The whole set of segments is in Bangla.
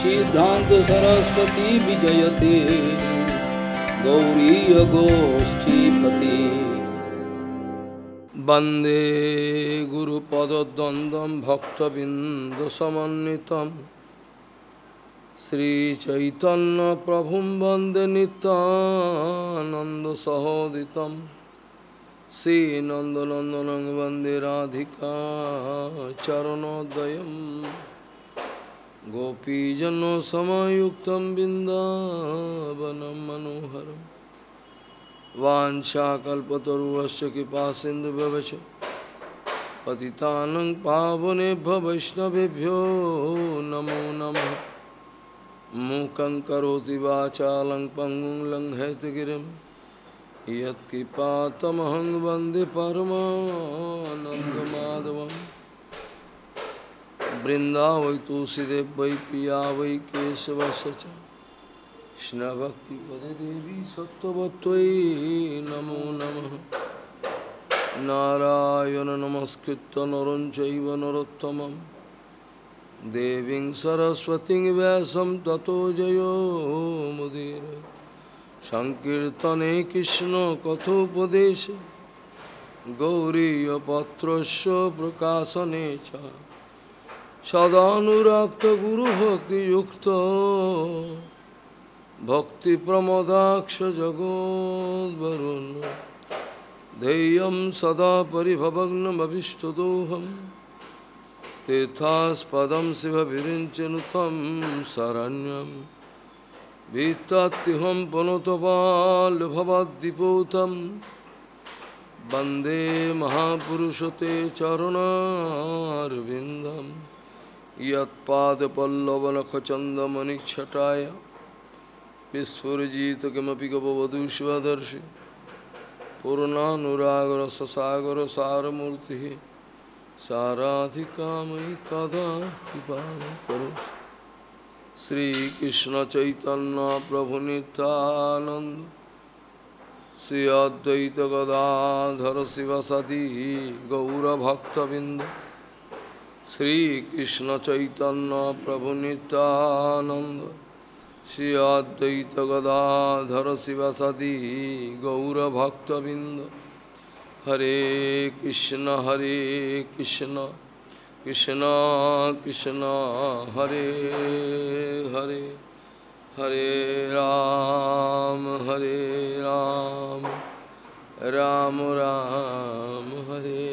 सिद्धान्तसरस्वती विजयती गौरीयगोष्ठीपति वन्दे गुरुपदद्वन्द्वं भक्तबिन्दसमन्वितं श्रीचैतन्यप्रभुं वन्दे नित्यानन्दसहोदितं वन्दे Radhika चरणोदयम् Gopijano samayuktam bindavanam manoharam Vancha kalpataruvasya kipasindu bhavacha Patitanang pavane bhavaishnavibhyo namo namo Mukang karoti vachalang pangung lang haitagirim Yat kipatamahang vande paramanandamadavam বৃন্দাবৈ বৈ তুলসীদেব বৈ পিয়া বৈ কেশব কৃষ্ণা ভক্তি পদে দেবী সত্যবত্তই নম নম নারায়ণ নমস্কৃত নরঞ্চৈব নরোত্তম দেবীং সরস্বতী ব্যাসম তত জয় মুদির সংকীর্তনে কৃষ্ণ কথোপদেশে গৌরীপত্র প্রকাশনে চা সদানুরাক্ত গুরু ভক্তিযুক্ত ভক্তি প্রমদাক্ষ জগদ্বরুণ ধেয়ম সদা পরিভবগ্নমীষ্টদোহম তীর্থাস্পদম শিব বিরিঞ্চনুতম শরণ্যম ভিত্তাহম পুনতবাল্ভবদ্দীপৌতম বন্দে মহাপুষতে চরণারবিন্দম यत्पादपल्लवनखचन्दमनिच्छटाय विस्फुरजित किमपि गपवधूष्वदर्शि पूर्णानुरागरससागरसारमूर्तिः साराधिकामयि कदा कृपा करो श्रीकृष्णचैतन्यप्रभुनितानन्द श्री अद्वैतगदाधर शिवसती गौरभक्तबिन्द শ্রীকৃষ্ণ চৈতন্য প্রভু নিতানন্দ শ্রী অদ্বৈত গদাধর শিবাসাদি গৌরভক্তবৃন্দ হরে কৃষ্ণ হরে কৃষ্ণ কৃষ্ণ কৃষ্ণ হরে হরে হরে রাম হরে রাম রাম রাম হরে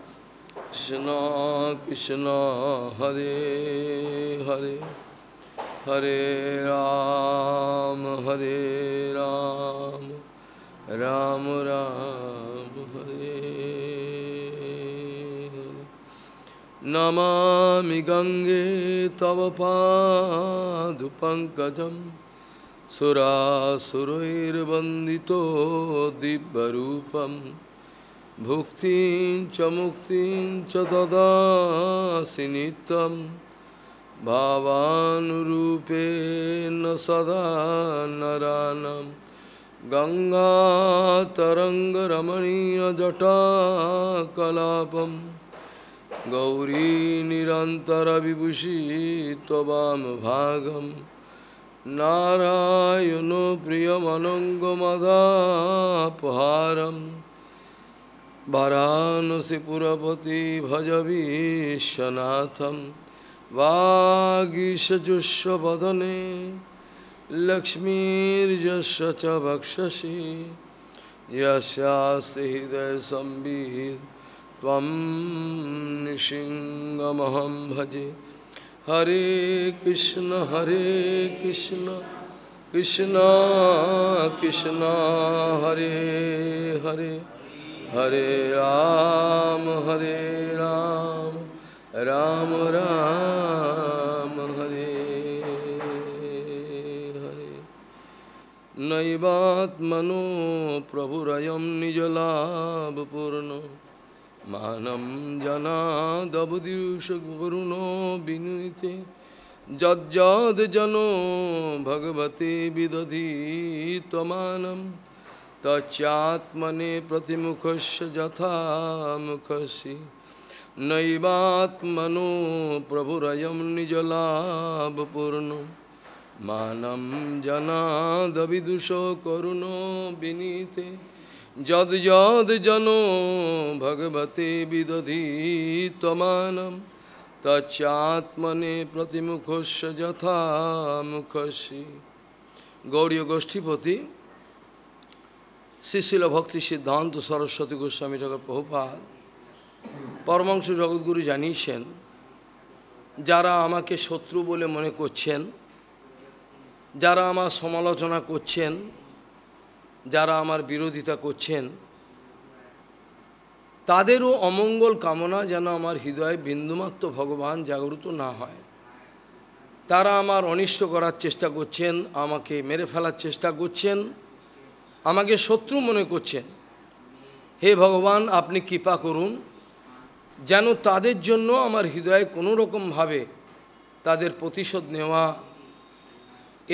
Krishna Krishna Hare Hare Hare Ram Hare Ram Ram Ram Hare Namami Gange Tavapadu Pankajam Surasuroir Bandito Dibbarupam भुक्तिं च मुक्तिं च ददासि नित्यं भावानुरूपेण सदा नरानं गङ्गातरङ्गरमणीयजटाकलापं गौरीनिरन्तरविभूषि त्ववामभागं नारायणो प्रियमनङ्गमदापहारम् वाराणसीपुरपति भजवीशनाथं वागीशजुष्वदने लक्ष्मीर्यस्य च वक्षसि यस्यास्ति हृदयसंवित् त्वं निशिङ्गमहं भजे हरे कृष्ण हरे कृष्ण कृष्ण कृष्ण हरे हरे হরে রাম হরে রাম রাম রাম হরে হরে নৈবাত্মনো প্রভুরয়ম পূর্ণ মানম জনাদবদুষ গুরুণ বিনীতে যজ্জদ জন ভগবতে বিদধি তমানম তচ্চাত্মনে প্রতিমুখস্য যথামুখসি নৈবাত্মনো প্রভুরয়ম নিজলাভপূর্ণ মানম জনাদবিদুষ করুণ বিনীতে যদ যদ জন ভগবতে বিদধি তমানম তচ্চাত্মনে প্রতিমুখস্য মুখসি গৌরীয় গোষ্ঠীপতি শিশিল ভক্তি সিদ্ধান্ত সরস্বতী গোস্বামী ঠাকুর প্রভুপাল পরমাংশ জগৎগুরু জানিয়েছেন যারা আমাকে শত্রু বলে মনে করছেন যারা আমার সমালোচনা করছেন যারা আমার বিরোধিতা করছেন তাদেরও অমঙ্গল কামনা যেন আমার হৃদয়ে বিন্দুমাত্র ভগবান জাগ্রত না হয় তারা আমার অনিষ্ট করার চেষ্টা করছেন আমাকে মেরে ফেলার চেষ্টা করছেন আমাকে শত্রু মনে করছেন হে ভগবান আপনি কৃপা করুন যেন তাদের জন্য আমার হৃদয়ে কোনো রকমভাবে তাদের প্রতিশোধ নেওয়া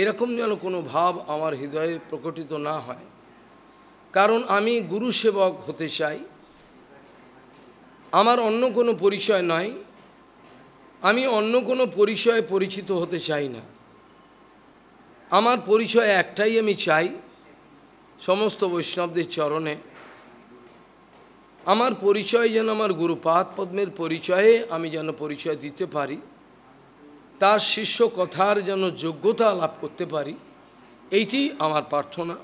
এরকম যেন কোনো ভাব আমার হৃদয়ে প্রকটিত না হয় কারণ আমি গুরু সেবক হতে চাই আমার অন্য কোনো পরিচয় নাই আমি অন্য কোনো পরিচয়ে পরিচিত হতে চাই না আমার পরিচয় একটাই আমি চাই সমস্ত বৈষ্ণবদের চরণে আমার পরিচয় যেন আমার গুরুপাদ পদ্মের পরিচয়ে আমি যেন পরিচয় দিতে পারি তার শিষ্য কথার যেন যোগ্যতা লাভ করতে পারি এইটি আমার প্রার্থনা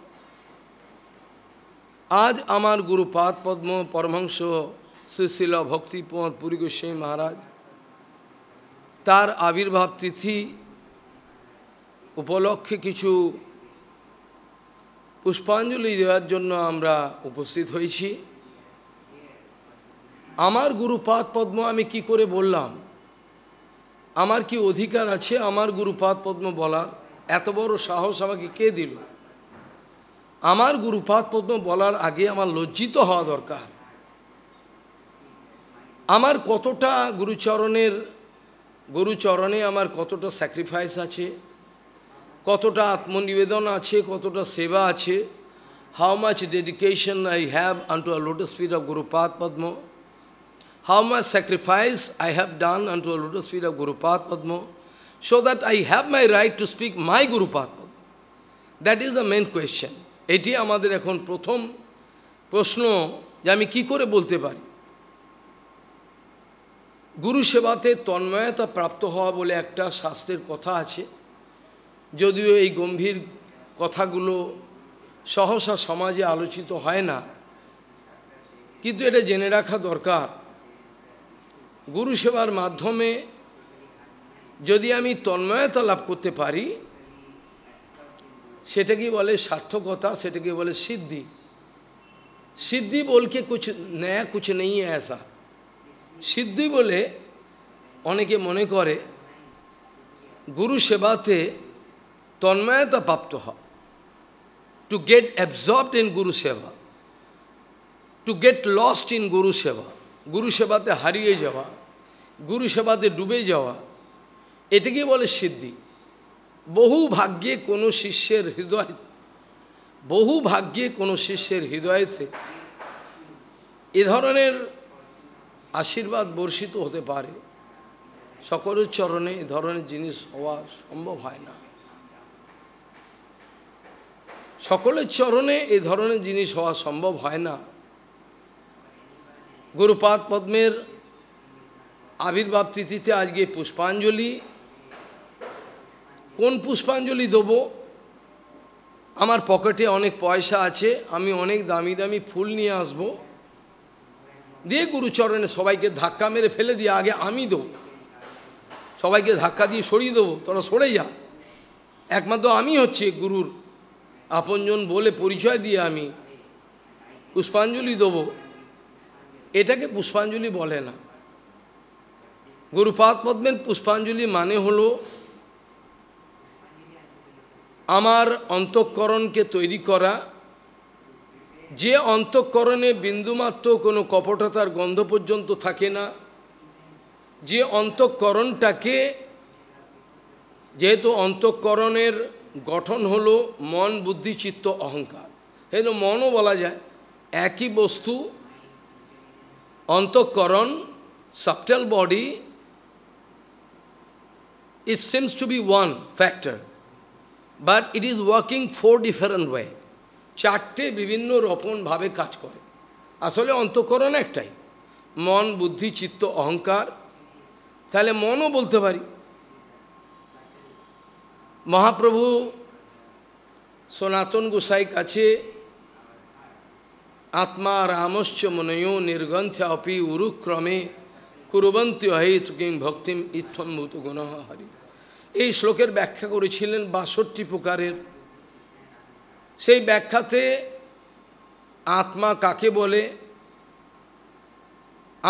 আজ আমার গুরুপাদ পদ্ম পরমহংস সুশীল ভক্তি পুরী গোস্বামী মহারাজ তার আবির্ভাব তিথি উপলক্ষে কিছু পুষ্পাঞ্জলি দেওয়ার জন্য আমরা উপস্থিত হয়েছি আমার গুরুপাদ পদ্ম আমি কি করে বললাম আমার কি অধিকার আছে আমার গুরুপাদ পদ্ম বলার এত বড় সাহস আমাকে কে দিল আমার গুরুপাদ পদ্ম বলার আগে আমার লজ্জিত হওয়া দরকার আমার কতটা গুরুচরণের গুরুচরণে আমার কতটা স্যাক্রিফাইস আছে কতটা আত্মনিবেদন আছে কতটা সেবা আছে how much dedication I have unto a lotus feet of গুরুপাত পদ্ম how much sacrifice I have done unto a lotus feet of গুরুপাত পদ্ম so that I have my right to speak my গুরুপাত পদ্ম that is the main question এটি আমাদের এখন প্রথম প্রশ্ন যে আমি কী করে বলতে পারি গুরু সেবাতে তন্ময়তা প্রাপ্ত হওয়া বলে একটা স্বাস্থ্যের কথা আছে যদিও এই গম্ভীর কথাগুলো সহসা সমাজে আলোচিত হয় না কিন্তু এটা জেনে রাখা দরকার গুরু সেবার মাধ্যমে যদি আমি তন্ময়তা লাভ করতে পারি সেটাকে বলে সার্থকতা সেটাকে বলে সিদ্ধি সিদ্ধি বলকে কুছ নেয়া কুছ নেই এসা সিদ্ধি বলে অনেকে মনে করে গুরু সেবাতে তন্ময়তা প্রাপ্ত হ টু গেট অ্যাবজর্বড ইন গুরু সেবা টু গেট লস্ট ইন গুরু সেবা গুরু সেবাতে হারিয়ে যাওয়া গুরু সেবাতে ডুবে যাওয়া এটাকে বলে সিদ্ধি বহু ভাগ্যে কোনো শিষ্যের হৃদয় বহু ভাগ্যে কোনো শিষ্যের হৃদয়েতে এ ধরনের আশীর্বাদ বর্ষিত হতে পারে সকলের চরণে এ ধরনের জিনিস হওয়া সম্ভব হয় না সকলের চরণে এ ধরনের জিনিস হওয়া সম্ভব হয় না গুরুপাদ পদ্মের আবির্ভাব তিথিতে আজকে পুষ্পাঞ্জলি কোন পুষ্পাঞ্জলি দেব আমার পকেটে অনেক পয়সা আছে আমি অনেক দামি দামি ফুল নিয়ে আসব দিয়ে গুরুচরণে সবাইকে ধাক্কা মেরে ফেলে দিয়ে আগে আমি দেবো সবাইকে ধাক্কা দিয়ে সরিয়ে দেবো তোরা সরে যা একমাত্র আমি হচ্ছে গুরুর আপনজন বলে পরিচয় দিয়ে আমি পুষ্পাঞ্জলি দেবো এটাকে পুষ্পাঞ্জলি বলে না গুরুপাদ পদ্মের পুষ্পাঞ্জলি মানে হল আমার অন্তঃকরণকে তৈরি করা যে অন্তঃকরণে বিন্দুমাত্র কোনো কপটতার গন্ধ পর্যন্ত থাকে না যে অন্তঃকরণটাকে যেহেতু অন্তঃকরণের গঠন হলো মন বুদ্ধি চিত্ত অহংকার সেজন্য মনও বলা যায় একই বস্তু অন্তঃকরণ subtle body it seems to be one factor but it is working four different way চারটে বিভিন্ন রকমভাবে কাজ করে আসলে অন্তঃকরণ একটাই মন বুদ্ধি চিত্ত অহংকার তাহলে মনও বলতে পারি মহাপ্রভু সনাতন গোসাই কাছে আত্মা রামশ্চ মনয়ো নির্গন্থা অপি উরুক্রমে কুরবন্তী অহেতু কিং ভক্তিম ইত্থম্ভূত গুণ হরি এই শ্লোকের ব্যাখ্যা করেছিলেন বাষট্টি প্রকারের সেই ব্যাখ্যাতে আত্মা কাকে বলে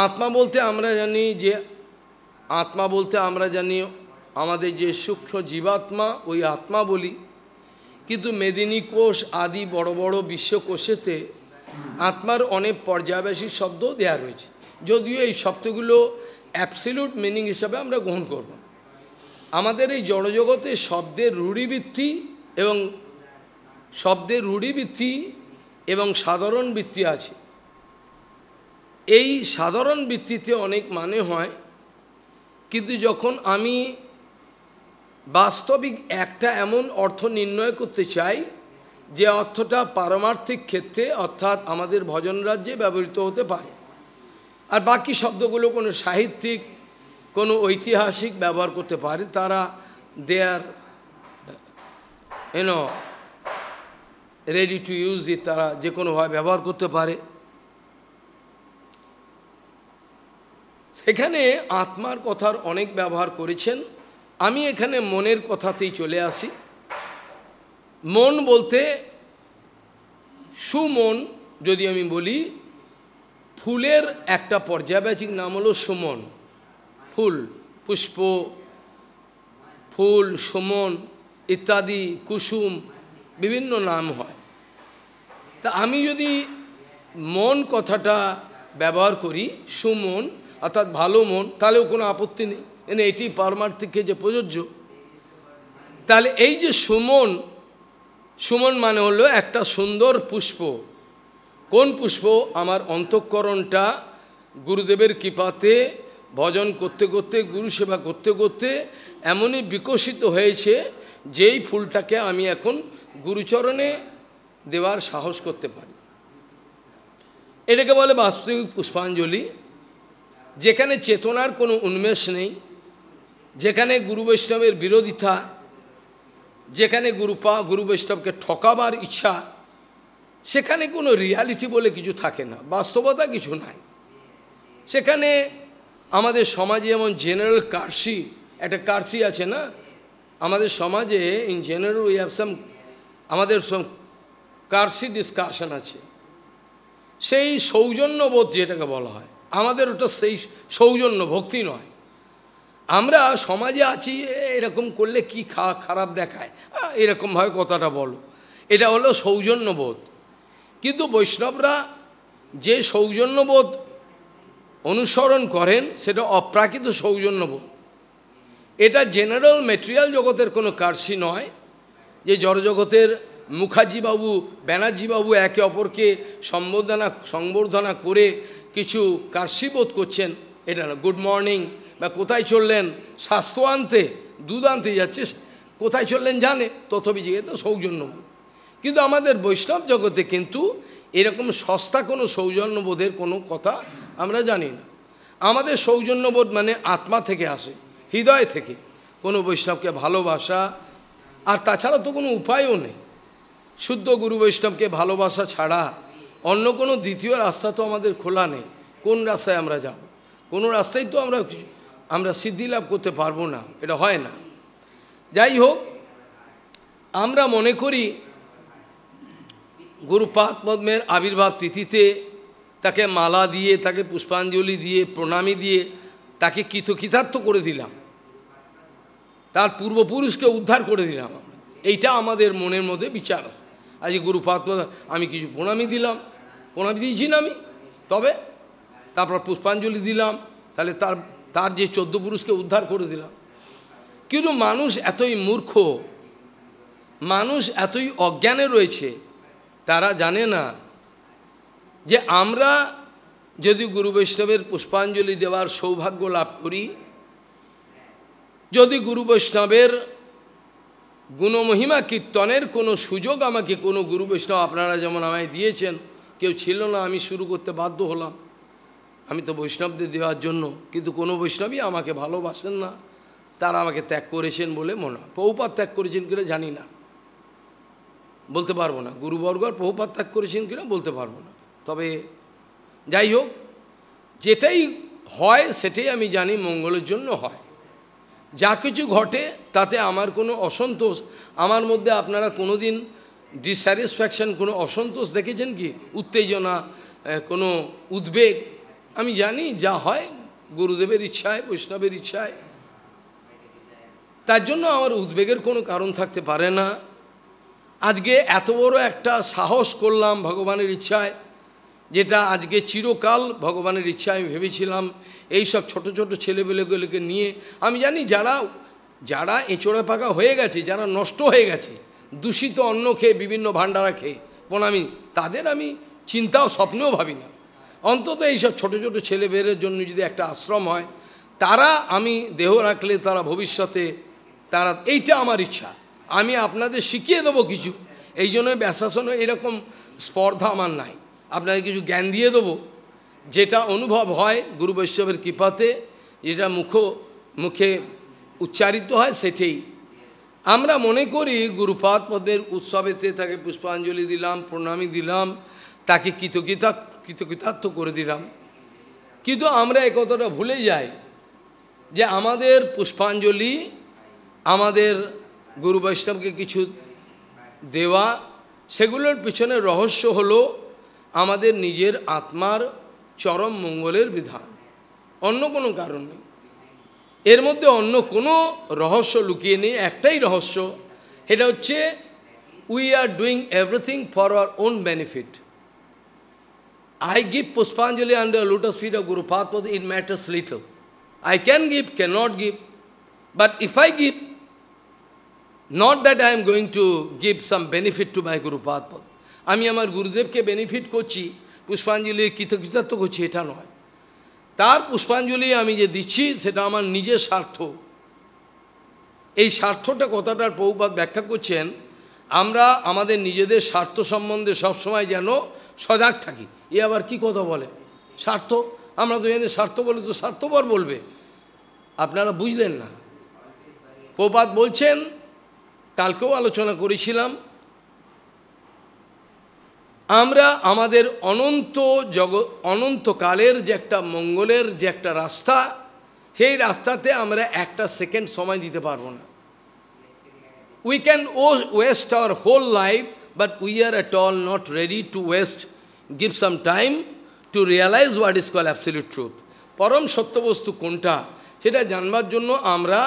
আত্মা বলতে আমরা জানি যে আত্মা বলতে আমরা জানি আমাদের যে সূক্ষ্ম জীবাত্মা ওই আত্মা বলি কিন্তু মেদিনী কোষ আদি বড় বড় বিশ্বকোষেতে আত্মার অনেক পর্যায়বাসী শব্দ দেয়া রয়েছে যদিও এই শব্দগুলো অ্যাপসিলুট মিনিং হিসাবে আমরা গ্রহণ করব আমাদের এই জড়জগতে শব্দের রূঢ়িবৃত্তি এবং শব্দের রূঢ়িবৃত্তি এবং সাধারণ বৃত্তি আছে এই সাধারণ বৃত্তিতে অনেক মানে হয় কিন্তু যখন আমি বাস্তবিক একটা এমন অর্থ নির্ণয় করতে চাই যে অর্থটা পারমার্থিক ক্ষেত্রে অর্থাৎ আমাদের ভজন রাজ্যে ব্যবহৃত হতে পারে আর বাকি শব্দগুলো কোনো সাহিত্যিক কোনো ঐতিহাসিক ব্যবহার করতে পারে তারা there and ready to use it তারা যে কোনোভাবে ব্যবহার করতে পারে সেখানে আত্মার কথার অনেক ব্যবহার করেছেন আমি এখানে মনের কথাতেই চলে আসি মন বলতে সুমন যদি আমি বলি ফুলের একটা পর্যায়বাচিক নাম হলো সুমন ফুল পুষ্প ফুল সুমন ইত্যাদি কুসুম বিভিন্ন নাম হয় তা আমি যদি মন কথাটা ব্যবহার করি সুমন অর্থাৎ ভালো মন তাহলেও কোনো আপত্তি নেই এটি পারমার্থিকে যে প্রযোজ্য তাহলে এই যে সুমন সুমন মানে হলো একটা সুন্দর পুষ্প কোন পুষ্প আমার অন্তঃকরণটা গুরুদেবের কৃপাতে ভজন করতে করতে গুরু সেবা করতে করতে এমনই বিকশিত হয়েছে যেই ফুলটাকে আমি এখন গুরুচরণে দেওয়ার সাহস করতে পারি এটাকে বলে বাস্তবিক পুষ্পাঞ্জলি যেখানে চেতনার কোনো উন্মেষ নেই যেখানে গুরু বৈষ্ণবের বিরোধিতা যেখানে গুরুপা গুরু বৈষ্ণবকে ঠকাবার ইচ্ছা সেখানে কোনো রিয়ালিটি বলে কিছু থাকে না বাস্তবতা কিছু নাই সেখানে আমাদের সমাজে যেমন জেনারেল কার্সি একটা কার্সি আছে না আমাদের সমাজে in general we have some আমাদের কার্সি ডিসকাশন আছে সেই সৌজন্যবোধ যেটাকে বলা হয় আমাদের ওটা সেই সৌজন্য ভক্তি নয় আমরা সমাজে আছি এরকম করলে কি খারাপ দেখায় এরকমভাবে কথাটা বলো এটা হলো সৌজন্যবোধ কিন্তু বৈষ্ণবরা যে সৌজন্যবোধ অনুসরণ করেন সেটা অপ্রাকৃত সৌজন্যবোধ এটা জেনারেল মেটেরিয়াল জগতের কোনো কার্সি নয় যে জড়জগতের মুখার্জিবাবু ব্যানার্জিবাবু একে অপরকে সম্বোধনা সম্বর্ধনা করে কিছু কার্সিবোধ করছেন এটা না গুড মর্নিং বা কোথায় চললেন স্বাস্থ্য আনতে দুধ আনতে যাচ্ছে কোথায় চললেন জানে তথাপি জিজ্ঞেস সৌজন্যবোধ কিন্তু আমাদের বৈষ্ণব জগতে কিন্তু এরকম সস্তা কোনো সৌজন্যবোধের কোনো কথা আমরা জানি না আমাদের সৌজন্যবোধ মানে আত্মা থেকে আসে হৃদয় থেকে কোনো বৈষ্ণবকে ভালোবাসা আর তাছাড়া তো কোনো উপায়ও নেই শুদ্ধ গুরু বৈষ্ণবকে ভালোবাসা ছাড়া অন্য কোনো দ্বিতীয় রাস্তা তো আমাদের খোলা নেই কোন রাস্তায় আমরা যাব কোনো রাস্তায় তো আমরা আমরা সিদ্ধি লাভ করতে পারবো না এটা হয় না যাই হোক আমরা মনে করি পাক পদ্মের আবির্ভাব তিথিতে তাকে মালা দিয়ে তাকে পুষ্পাঞ্জলি দিয়ে প্রণামী দিয়ে তাকে কৃতকৃতার্থ করে দিলাম তার পূর্বপুরুষকে উদ্ধার করে দিলাম এইটা আমাদের মনের মধ্যে বিচার আছে আজ পাক আমি কিছু প্রণামী দিলাম প্রণামী দিয়েছি না আমি তবে তারপর পুষ্পাঞ্জলি দিলাম তাহলে তার তার যে চোদ্দ পুরুষকে উদ্ধার করে দিলাম কিন্তু মানুষ এতই মূর্খ মানুষ এতই অজ্ঞানে রয়েছে তারা জানে না যে আমরা যদি গুরু বৈষ্ণবের পুষ্পাঞ্জলি দেওয়ার সৌভাগ্য লাভ করি যদি গুরু বৈষ্ণবের গুণমহিমা কীর্তনের কোনো সুযোগ আমাকে কোনো গুরু বৈষ্ণব আপনারা যেমন আমায় দিয়েছেন কেউ ছিল না আমি শুরু করতে বাধ্য হলাম আমি তো বৈষ্ণবদের দেওয়ার জন্য কিন্তু কোনো বৈষ্ণবই আমাকে ভালোবাসেন না তারা আমাকে ত্যাগ করেছেন বলে মনে হয় পহুপাত ত্যাগ করেছেন কিনা জানি না বলতে পারবো না গুরুবর্গ আর ত্যাগ করেছেন কিনা বলতে পারবো না তবে যাই হোক যেটাই হয় সেটাই আমি জানি মঙ্গলের জন্য হয় যা কিছু ঘটে তাতে আমার কোনো অসন্তোষ আমার মধ্যে আপনারা কোনো দিন ডিস্যাটিসফ্যাকশান কোনো অসন্তোষ দেখেছেন কি উত্তেজনা কোনো উদ্বেগ আমি জানি যা হয় গুরুদেবের ইচ্ছায় বৈষ্ণবের ইচ্ছায় তার জন্য আমার উদ্বেগের কোনো কারণ থাকতে পারে না আজকে এত বড় একটা সাহস করলাম ভগবানের ইচ্ছায় যেটা আজকে চিরকাল ভগবানের ইচ্ছায় আমি ভেবেছিলাম এইসব ছোট ছোট ছেলেপেলেগুলোকে নিয়ে আমি জানি যারা যারা এঁচোড়া পাকা হয়ে গেছে যারা নষ্ট হয়ে গেছে দূষিত অন্ন খেয়ে বিভিন্ন ভাণ্ডারা খেয়ে আমি তাদের আমি চিন্তাও স্বপ্নেও ভাবি না অন্তত এইসব ছোট ছোট ছেলে বেরের জন্য যদি একটা আশ্রম হয় তারা আমি দেহ রাখলে তারা ভবিষ্যতে তারা এইটা আমার ইচ্ছা আমি আপনাদের শিখিয়ে দেবো কিছু এই জন্য ব্যাসাসন এরকম স্পর্ধা আমার নাই আপনাকে কিছু জ্ঞান দিয়ে দেবো যেটা অনুভব হয় গুরু বৈষ্ণবের কৃপাতে যেটা মুখ মুখে উচ্চারিত হয় সেটাই আমরা মনে করি গুরুপাদ পদের উৎসবেতে তাকে পুষ্পাঞ্জলি দিলাম প্রণামী দিলাম তাকে কৃতজ্ঞতা কৃতকৃতার্থ করে দিলাম কিন্তু আমরা এ কথাটা ভুলে যাই যে আমাদের পুষ্পাঞ্জলি আমাদের গুরু বৈষ্ণবকে কিছু দেওয়া সেগুলোর পিছনে রহস্য হলো আমাদের নিজের আত্মার চরম মঙ্গলের বিধান অন্য কোনো কারণ নেই এর মধ্যে অন্য কোনো রহস্য লুকিয়ে নেই একটাই রহস্য এটা হচ্ছে we are doing everything for our own benefit I give Puspanjali under the lotus feet of Guru Padma, it matters little. I can give, cannot give. But if I give, not that I am going to give some benefit to my Guru Padma. আমি আমার গুরুদেবকে বেনিফিট করছি পুষ্পাঞ্জলি কৃতকৃতার্থ করছি এটা নয় তার পুষ্পাঞ্জলি আমি যে দিচ্ছি সেটা আমার নিজের স্বার্থ এই স্বার্থটা কথাটার প্রভুপাত ব্যাখ্যা করছেন আমরা আমাদের নিজেদের স্বার্থ সম্বন্ধে সবসময় যেন সজাগ থাকি এ আবার কি কথা বলে স্বার্থ আমরা তো এনে স্বার্থ বলে তো স্বার্থপর বলবে আপনারা বুঝলেন না প্রপাত বলছেন কালকেও আলোচনা করেছিলাম আমরা আমাদের অনন্ত জগৎ অনন্তকালের যে একটা মঙ্গলের যে একটা রাস্তা সেই রাস্তাতে আমরা একটা সেকেন্ড সময় দিতে পারবো না we can waste our whole life but we are at all not ready to waste give some time to realize what is call absolute truth. পরম সত্যবস্তু কোনটা সেটা জানবার জন্য আমরা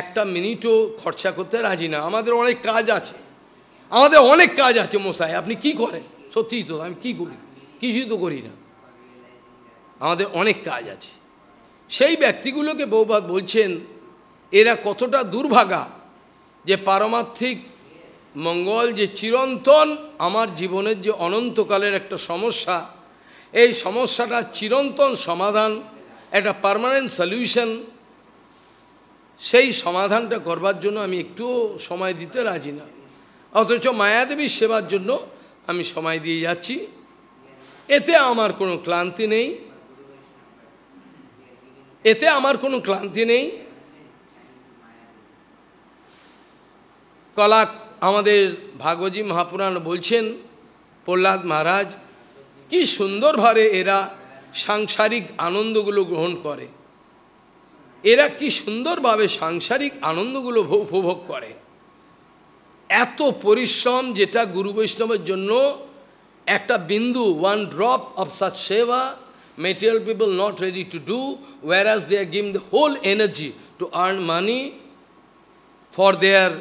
একটা মিনিটও খরচা করতে রাজি না আমাদের অনেক কাজ আছে আমাদের অনেক কাজ আছে মশাই আপনি কি করেন সত্যিই তো আমি কী করি কিছুই তো করি না আমাদের অনেক কাজ আছে সেই ব্যক্তিগুলোকে বৌবাদ বলছেন এরা কতটা দুর্ভাগা যে পারমার্থিক মঙ্গল যে চিরন্তন আমার জীবনের যে অনন্তকালের একটা সমস্যা এই সমস্যাটা চিরন্তন সমাধান একটা পারমানেন্ট সলিউশন সেই সমাধানটা করবার জন্য আমি একটুও সময় দিতে রাজি না অথচ মায়াদেবীর সেবার জন্য আমি সময় দিয়ে যাচ্ছি এতে আমার কোনো ক্লান্তি নেই এতে আমার কোনো ক্লান্তি নেই কলা আমাদের ভাগবতী মহাপুরাণ বলছেন প্রহ্লাদ মহারাজ কি সুন্দরভাবে এরা সাংসারিক আনন্দগুলো গ্রহণ করে এরা কি সুন্দরভাবে সাংসারিক আনন্দগুলো উপভোগ করে এত পরিশ্রম যেটা গুরু বৈষ্ণবের জন্য একটা বিন্দু ওয়ান ড্রপ অফ সাচ সেবা material people not ready to do whereas they are giving the whole energy to earn money for their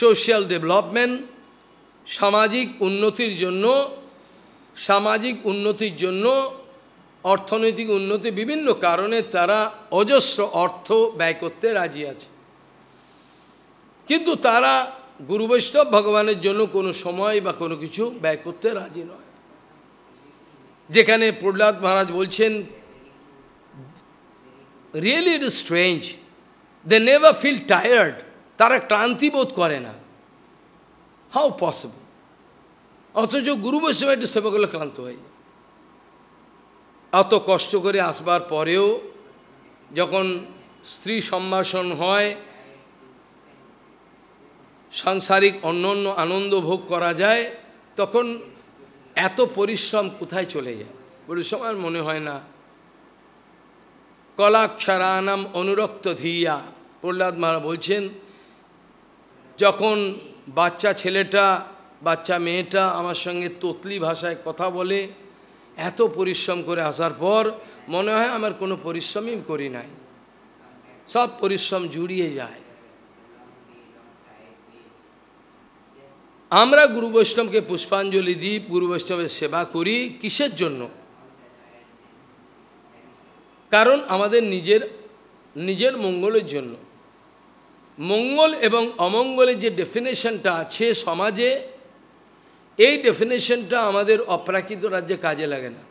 social development সামাজিক উন্নতির জন্য সামাজিক উন্নতির জন্য অর্থনৈতিক উন্নতি বিভিন্ন কারণে তারা অজস্র অর্থ ব্যয় করতে রাজি আছে কিন্তু তারা গুরু বৈষ্ণব ভগবানের জন্য কোনো সময় বা কোনো কিছু ব্যয় করতে রাজি নয় যেখানে প্রহ্লাদ মহারাজ বলছেন really it strange they never feel tired তারা ক্লান্তি বোধ করে না হাউ পসিবল অথচ গুরু বৈষ্ণব একটু সেবা করলে ক্লান্ত হয়ে যায় এত কষ্ট করে আসবার পরেও যখন স্ত্রী সম্ভাষণ হয় সাংসারিক অন্য অন্য আনন্দ ভোগ করা যায় তখন এত পরিশ্রম কোথায় চলে যায় পরিশ্রম আর মনে হয় না কলাক্ষরানাম অনুরক্ত ধিয়া প্রহ্লাদ মারা বলছেন যখন বাচ্চা ছেলেটা বাচ্চা মেয়েটা আমার সঙ্গে তোতলি ভাষায় কথা বলে এত পরিশ্রম করে আসার পর মনে হয় আমার কোনো পরিশ্রমই করি নাই সব পরিশ্রম জুড়িয়ে যায় আমরা গুরু বৈষ্ণবকে পুষ্পাঞ্জলি দিই গুরু বৈষ্ণবের সেবা করি কিসের জন্য কারণ আমাদের নিজের নিজের মঙ্গলের জন্য মঙ্গল এবং অমঙ্গলের যে ডেফিনেশনটা আছে সমাজে এই ডেফিনেশনটা আমাদের অপ্রাকৃত রাজ্যে কাজে লাগে না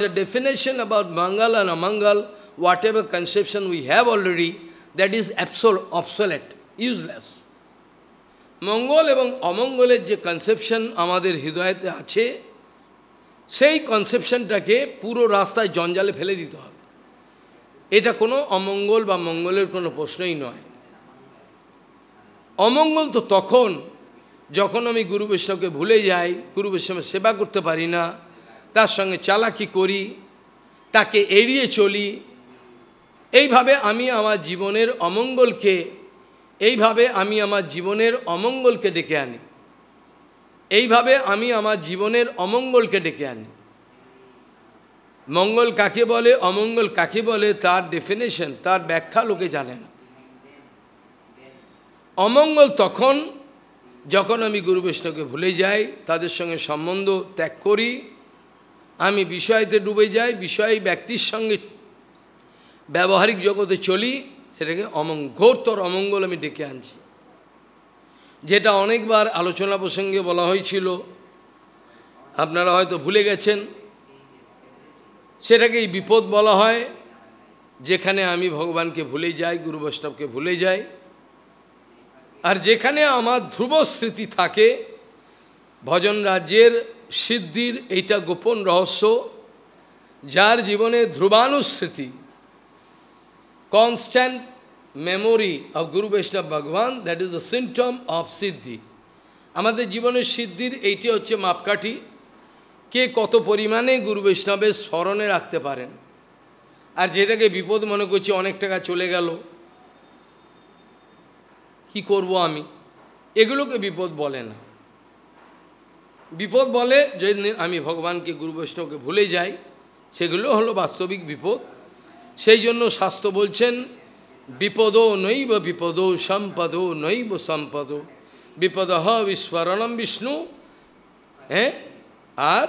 দ্য ডেফিনেশন অ্যাবাউট মঙ্গল অ্যান্ড অমঙ্গল whatever conception we have already that is অ্যাপসোল অপসোলেট ইউজলেস মঙ্গল এবং অমঙ্গলের যে কনসেপশন আমাদের হৃদয়তে আছে সেই কনসেপশনটাকে পুরো রাস্তায় জঞ্জালে ফেলে দিতে হবে এটা কোনো অমঙ্গল বা মঙ্গলের কোনো প্রশ্নই নয় অমঙ্গল তো তখন যখন আমি গুরু বৈষ্ণবকে ভুলে যাই গুরু বৈষ্ণবের সেবা করতে পারি না তার সঙ্গে চালাকি করি তাকে এড়িয়ে চলি এইভাবে আমি আমার জীবনের অমঙ্গলকে এইভাবে আমি আমার জীবনের অমঙ্গলকে ডেকে আনি এইভাবে আমি আমার জীবনের অমঙ্গলকে ডেকে আনি মঙ্গল কাকে বলে অমঙ্গল কাকে বলে তার ডেফিনেশন তার ব্যাখ্যা লোকে জানে না অমঙ্গল তখন যখন আমি গুরু বৈষ্ণবকে ভুলে যাই তাদের সঙ্গে সম্বন্ধ ত্যাগ করি আমি বিষয়তে ডুবে যাই বিষয় ব্যক্তির সঙ্গে ব্যবহারিক জগতে চলি সেটাকে অমঙ্গ ঘোরতর অমঙ্গল আমি ডেকে আনছি যেটা অনেকবার আলোচনা প্রসঙ্গে বলা হয়েছিল আপনারা হয়তো ভুলে গেছেন সেটাকেই বিপদ বলা হয় যেখানে আমি ভগবানকে ভুলে যাই গুরু বৈষ্ণবকে ভুলে যাই আর যেখানে আমার ধ্রুব স্মৃতি থাকে ভজন রাজ্যের সিদ্ধির এইটা গোপন রহস্য যার জীবনে ধ্রুবানুস্মৃতি কনস্ট্যান্ট মেমোরি অফ গুরু বৈষ্ণব ভগবান that is the symptom of সিদ্ধি আমাদের জীবনের সিদ্ধির এইটি হচ্ছে মাপকাঠি কে কত পরিমাণে গুরু বৈষ্ণবের স্মরণে রাখতে পারেন আর যেটাকে বিপদ মনে করছি অনেক টাকা চলে গেল কি করব আমি এগুলোকে বিপদ বলে না বিপদ বলে যদি আমি ভগবানকে গুরু বৈষ্ণবকে ভুলে যাই সেগুলো হলো বাস্তবিক বিপদ সেই জন্য শাস্ত্র বলছেন বিপদও নৈব বিপদ সম্পদ নৈব সম্পদ বিপদ বিস্মরণম বিষ্ণু হ্যাঁ আর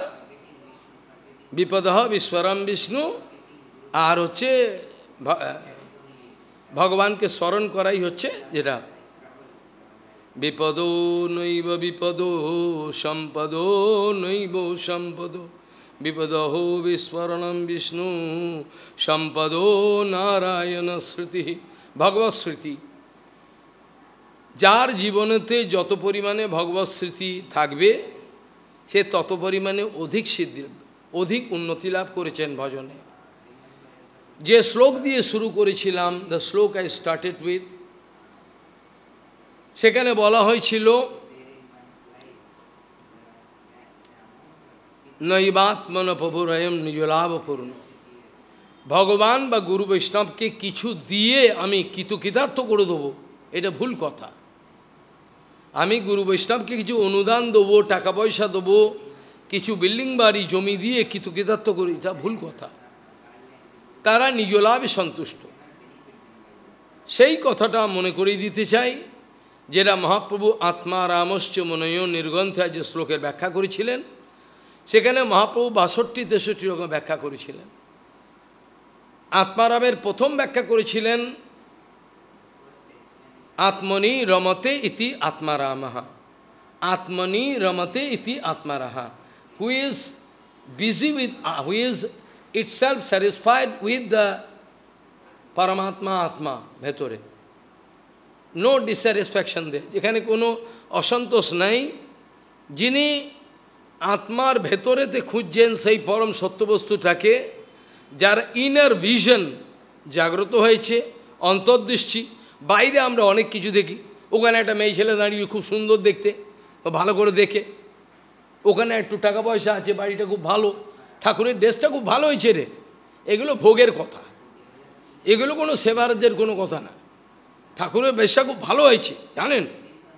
বিপদ বিস্মরণ বিষ্ণু আর হচ্ছে ভগবানকে স্মরণ করাই হচ্ছে যেটা বিপদো নৈব বিপদ সম্পদ নৈব সম্পদ বিপদহ বিস্মরণম বিষ্ণু সম্পদো নারায়ণ শ্রুতি ভগবত স্মৃতি যার জীবনেতে যত পরিমাণে ভগবত স্মৃতি থাকবে সে তত পরিমাণে অধিক সিদ্ধি অধিক উন্নতি লাভ করেছেন ভজনে যে শ্লোক দিয়ে শুরু করেছিলাম দ্য শ্লোক আই স্টার্টেড উইথ সেখানে বলা হয়েছিল নৈবাত্মন প্রভুরয়ম নিজলাভ পূর্ণ ভগবান বা গুরু বৈষ্ণবকে কিছু দিয়ে আমি কৃতকৃতার্থ করে দেবো এটা ভুল কথা আমি গুরু বৈষ্ণবকে কিছু অনুদান দেবো টাকা পয়সা দেবো কিছু বিল্ডিং বাড়ি জমি দিয়ে কৃতকৃতার্থ করি এটা ভুল কথা তারা নিজ লাভে সন্তুষ্ট সেই কথাটা মনে করিয়ে দিতে চাই যেটা মহাপ্রভু আত্মা রামশ্চ মনয় নির্গন্থা যে শ্লোকের ব্যাখ্যা করেছিলেন সেখানে মহাপ্রভু বাষট্টি তেষট্টি রকম ব্যাখ্যা করেছিলেন আত্মারামের প্রথম ব্যাখ্যা করেছিলেন আত্মনি রমতে ইতি আত্মারামাহা আত্মনি রমতে ইতি আত্মারাহা who is busy with who is is itself satisfied with the Paramatma Atma, no dissatisfaction they যেখানে কোনো অসন্তোষ নাই যিনি আত্মার ভেতরেতে খুঁজছেন সেই পরম সত্যবস্তুটাকে যার ইনার ভিশন জাগ্রত হয়েছে অন্তর্দৃষ্টি বাইরে আমরা অনেক কিছু দেখি ওখানে একটা মেয়ে ছেলে দাঁড়িয়ে খুব সুন্দর দেখতে ভালো করে দেখে ওখানে একটু টাকা পয়সা আছে বাড়িটা খুব ভালো ঠাকুরের ড্রেসটা খুব ভালো হয়েছে রে এগুলো ভোগের কথা এগুলো কোনো সেবারাজ্যের কোনো কথা না ঠাকুরের বেশটা খুব ভালো হয়েছে জানেন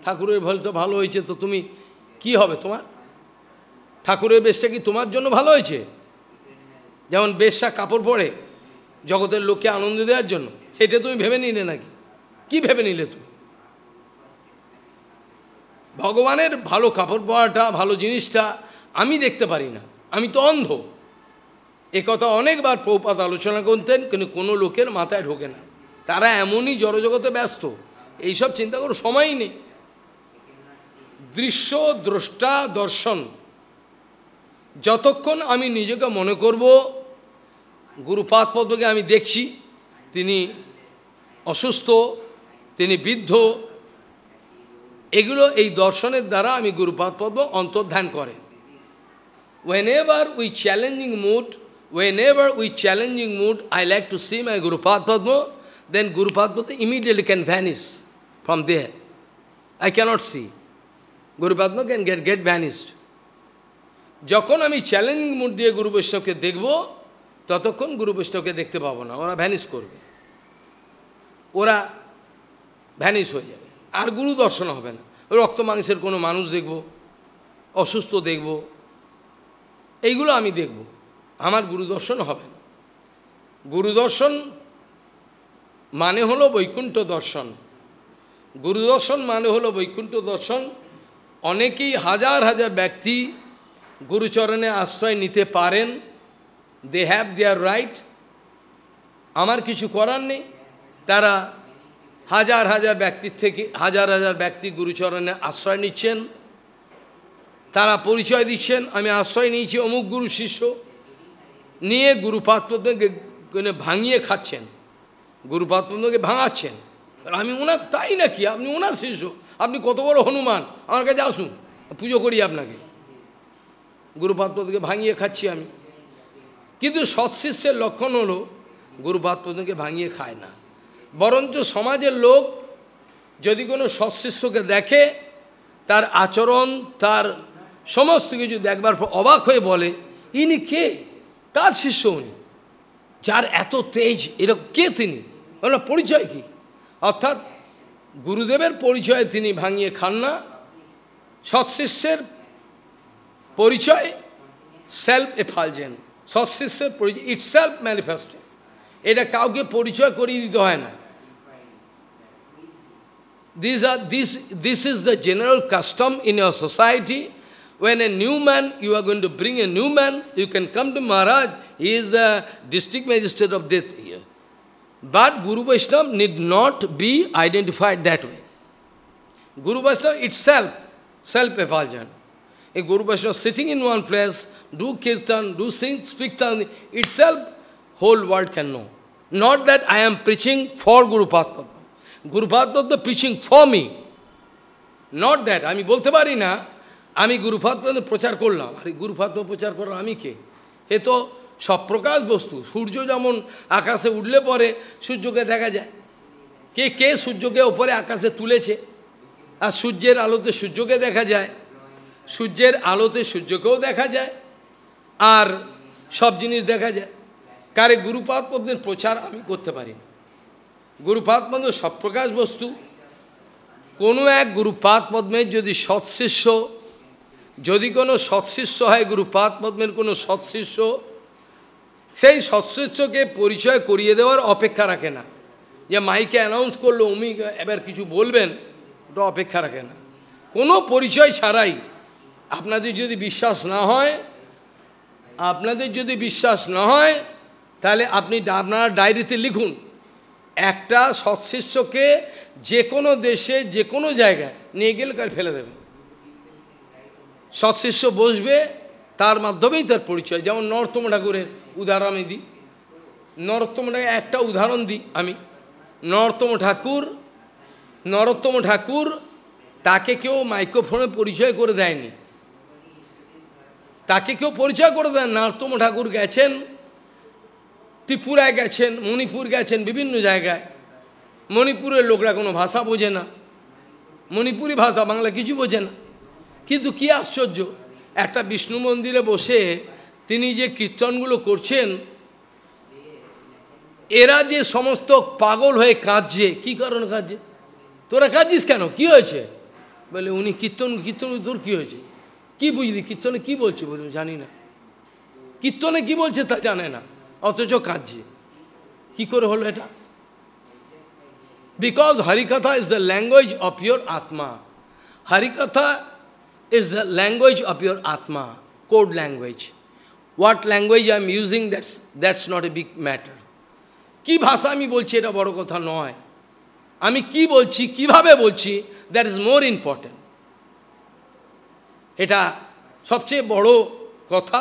ঠাকুরের তো ভালো হয়েছে তো তুমি কি হবে তোমার ঠাকুরের বেশটা কি তোমার জন্য ভালো হয়েছে যেমন বেশটা কাপড় পরে জগতের লোককে আনন্দ দেওয়ার জন্য সেটা তুমি ভেবে নিলে নাকি কি ভেবে নিলে তুমি ভগবানের ভালো কাপড় পরাটা ভালো জিনিসটা আমি দেখতে পারি না আমি তো অন্ধ একথা অনেকবার প্রপাত আলোচনা করতেন কিন্তু কোনো লোকের মাথায় ঢোকে না তারা এমনই জড়জগতে ব্যস্ত এইসব চিন্তা করার সময়ই নেই দৃশ্য দ্রষ্টা দর্শন যতক্ষণ আমি নিজেকে মনে করব গুরুপাত পদ্মকে আমি দেখছি তিনি অসুস্থ তিনি বৃদ্ধ এগুলো এই দর্শনের দ্বারা আমি গুরুপাত পদ্ম অন্তর্ধান করে whenever we challenging mood whenever we challenging mood I like to see my গুরুপাত পদ্ম then Guru Padma immediately can vanish from there. I cannot see. Guru Padma can get, get vanished. যখন আমি চ্যালেঞ্জিং মুড দিয়ে গুরু বৈষ্ণবকে দেখব ততক্ষণ গুরু বৈষ্ণবকে দেখতে পাবো না ওরা ভ্যানিশ করবে ওরা ভ্যানিশ হয়ে যাবে আর গুরু দর্শন হবে না রক্ত মাংসের কোনো মানুষ দেখব অসুস্থ দেখব এইগুলো আমি দেখব আমার গুরু দর্শন হবে না গুরু দর্শন মানে হলো বৈকুণ্ঠ দর্শন গুরুদর্শন মানে হলো বৈকুণ্ঠ দর্শন অনেকেই হাজার হাজার ব্যক্তি গুরুচরণে আশ্রয় নিতে পারেন দে হ্যাভ দেয়ার রাইট আমার কিছু করার নেই তারা হাজার হাজার ব্যক্তির থেকে হাজার হাজার ব্যক্তি গুরুচরণে আশ্রয় নিচ্ছেন তারা পরিচয় দিচ্ছেন আমি আশ্রয় নিয়েছি অমুক গুরু শিষ্য নিয়ে গুরুপাত্র ভাঙিয়ে খাচ্ছেন গুরুপাতকে ভাঙাচ্ছেন আমি ওনার তাই নাকি আপনি ওনার শিষ্য আপনি কত বড় হনুমান আমার কাছে আসুন পুজো করি আপনাকে গুরুপাতকে ভাঙিয়ে খাচ্ছি আমি কিন্তু সৎশিষ্যের লক্ষণ হলো গুরুপাতকে ভাঙিয়ে খায় না বরঞ্চ সমাজের লোক যদি কোনো সৎশিষ্যকে দেখে তার আচরণ তার সমস্ত কিছু দেখবার পর অবাক হয়ে বলে ইনি কে কার শিষ্য উনি যার এত তেজ এরকম কে তিনি বললো পরিচয় কি অর্থাৎ গুরুদেবের পরিচয় তিনি ভাঙিয়ে খান না সৎশিষ্যের পরিচয় সেলফ এফালজেন্ট সৎশিষ্যের পরিচয় ইট সেলফ ম্যানিফেস্টো এটা কাউকে পরিচয় করিয়ে দিতে হয় না this are this this is the general custom in your society when a new man you are going to bring a new man you can come to Maharaj is the district magistrate of this year But Guru Vaishnava need not be identified that way. Guru Vaishnava itself, self-effulgent. A Guru Vaishnava sitting in one place, do kirtan, do sing, speak something, itself whole world can know. Not that I am preaching for Guru Padma. Guru Padma preaching for me. Not that. I আমি I am না আমি গুরুপাত্র প্রচার করলাম আরে গুরুপাত্র প্রচার I am কে এ তো সব প্রকাশ বস্তু সূর্য যেমন আকাশে উঠলে পরে সূর্যকে দেখা যায় কে কে সূর্যকে ওপরে আকাশে তুলেছে আর সূর্যের আলোতে সূর্যকে দেখা যায় সূর্যের আলোতে সূর্যকেও দেখা যায় আর সব জিনিস দেখা যায় কারে গুরুপাত পদ্মের প্রচার আমি করতে পারি না গুরুপাত পদ্ম সব প্রকাশ বস্তু কোনো এক গুরুপাত পদ্মের যদি সৎশিষ্য যদি কোনো সৎশিষ্য হয় গুরুপাত পদ্মের কোনো সৎশিষ্য সেই সদস্যকে পরিচয় করিয়ে দেওয়ার অপেক্ষা রাখে না যে মাইকে অ্যানাউন্স করলো উমি এবার কিছু বলবেন ওটা অপেক্ষা রাখে না কোনো পরিচয় ছাড়াই আপনাদের যদি বিশ্বাস না হয় আপনাদের যদি বিশ্বাস না হয় তাহলে আপনি আপনারা ডায়েরিতে লিখুন একটা সৎশিষ্যকে যে কোনো দেশে যে কোনো জায়গায় নিয়ে গেলে ফেলে দেবে সৎশিষ্য বসবে তার মাধ্যমেই তার পরিচয় যেমন নরোত্তম ঠাকুরের উদাহরণ আমি দিই নরোত্তম একটা উদাহরণ দিই আমি নরোত্তম ঠাকুর নরোত্তম ঠাকুর তাকে কেউ মাইক্রোফোনে পরিচয় করে দেয়নি তাকে কেউ পরিচয় করে দেন নরোত্তম ঠাকুর গেছেন ত্রিপুরায় গেছেন মণিপুর গেছেন বিভিন্ন জায়গায় মণিপুরের লোকরা কোনো ভাষা বোঝে না মণিপুরি ভাষা বাংলা কিছু বোঝে না কিন্তু কী আশ্চর্য একটা বিষ্ণু মন্দিরে বসে তিনি যে কীর্তনগুলো করছেন এরা যে সমস্ত পাগল হয়ে কাঁদছে কি কারণ কাঁদছে তোরা কাঁদছিস কেন কি হয়েছে বলে উনি কীর্তন কীর্তন তোর কী হয়েছে কি বুঝলি কীর্তনে কি বলছে বলে জানি না কীর্তনে কি বলছে তা জানে না অথচ কাঁদছে কি করে হলো এটা because Harikatha is the language of your atma Harikatha is the language of your Atma, code language. What language I am using, that's, that's not a big matter. কি ভাষা আমি বলছি এটা বড় কথা নয় আমি কি বলছি কিভাবে বলছি দ্যাট ইজ মোর ইম্পর্টেন্ট এটা সবচেয়ে বড় কথা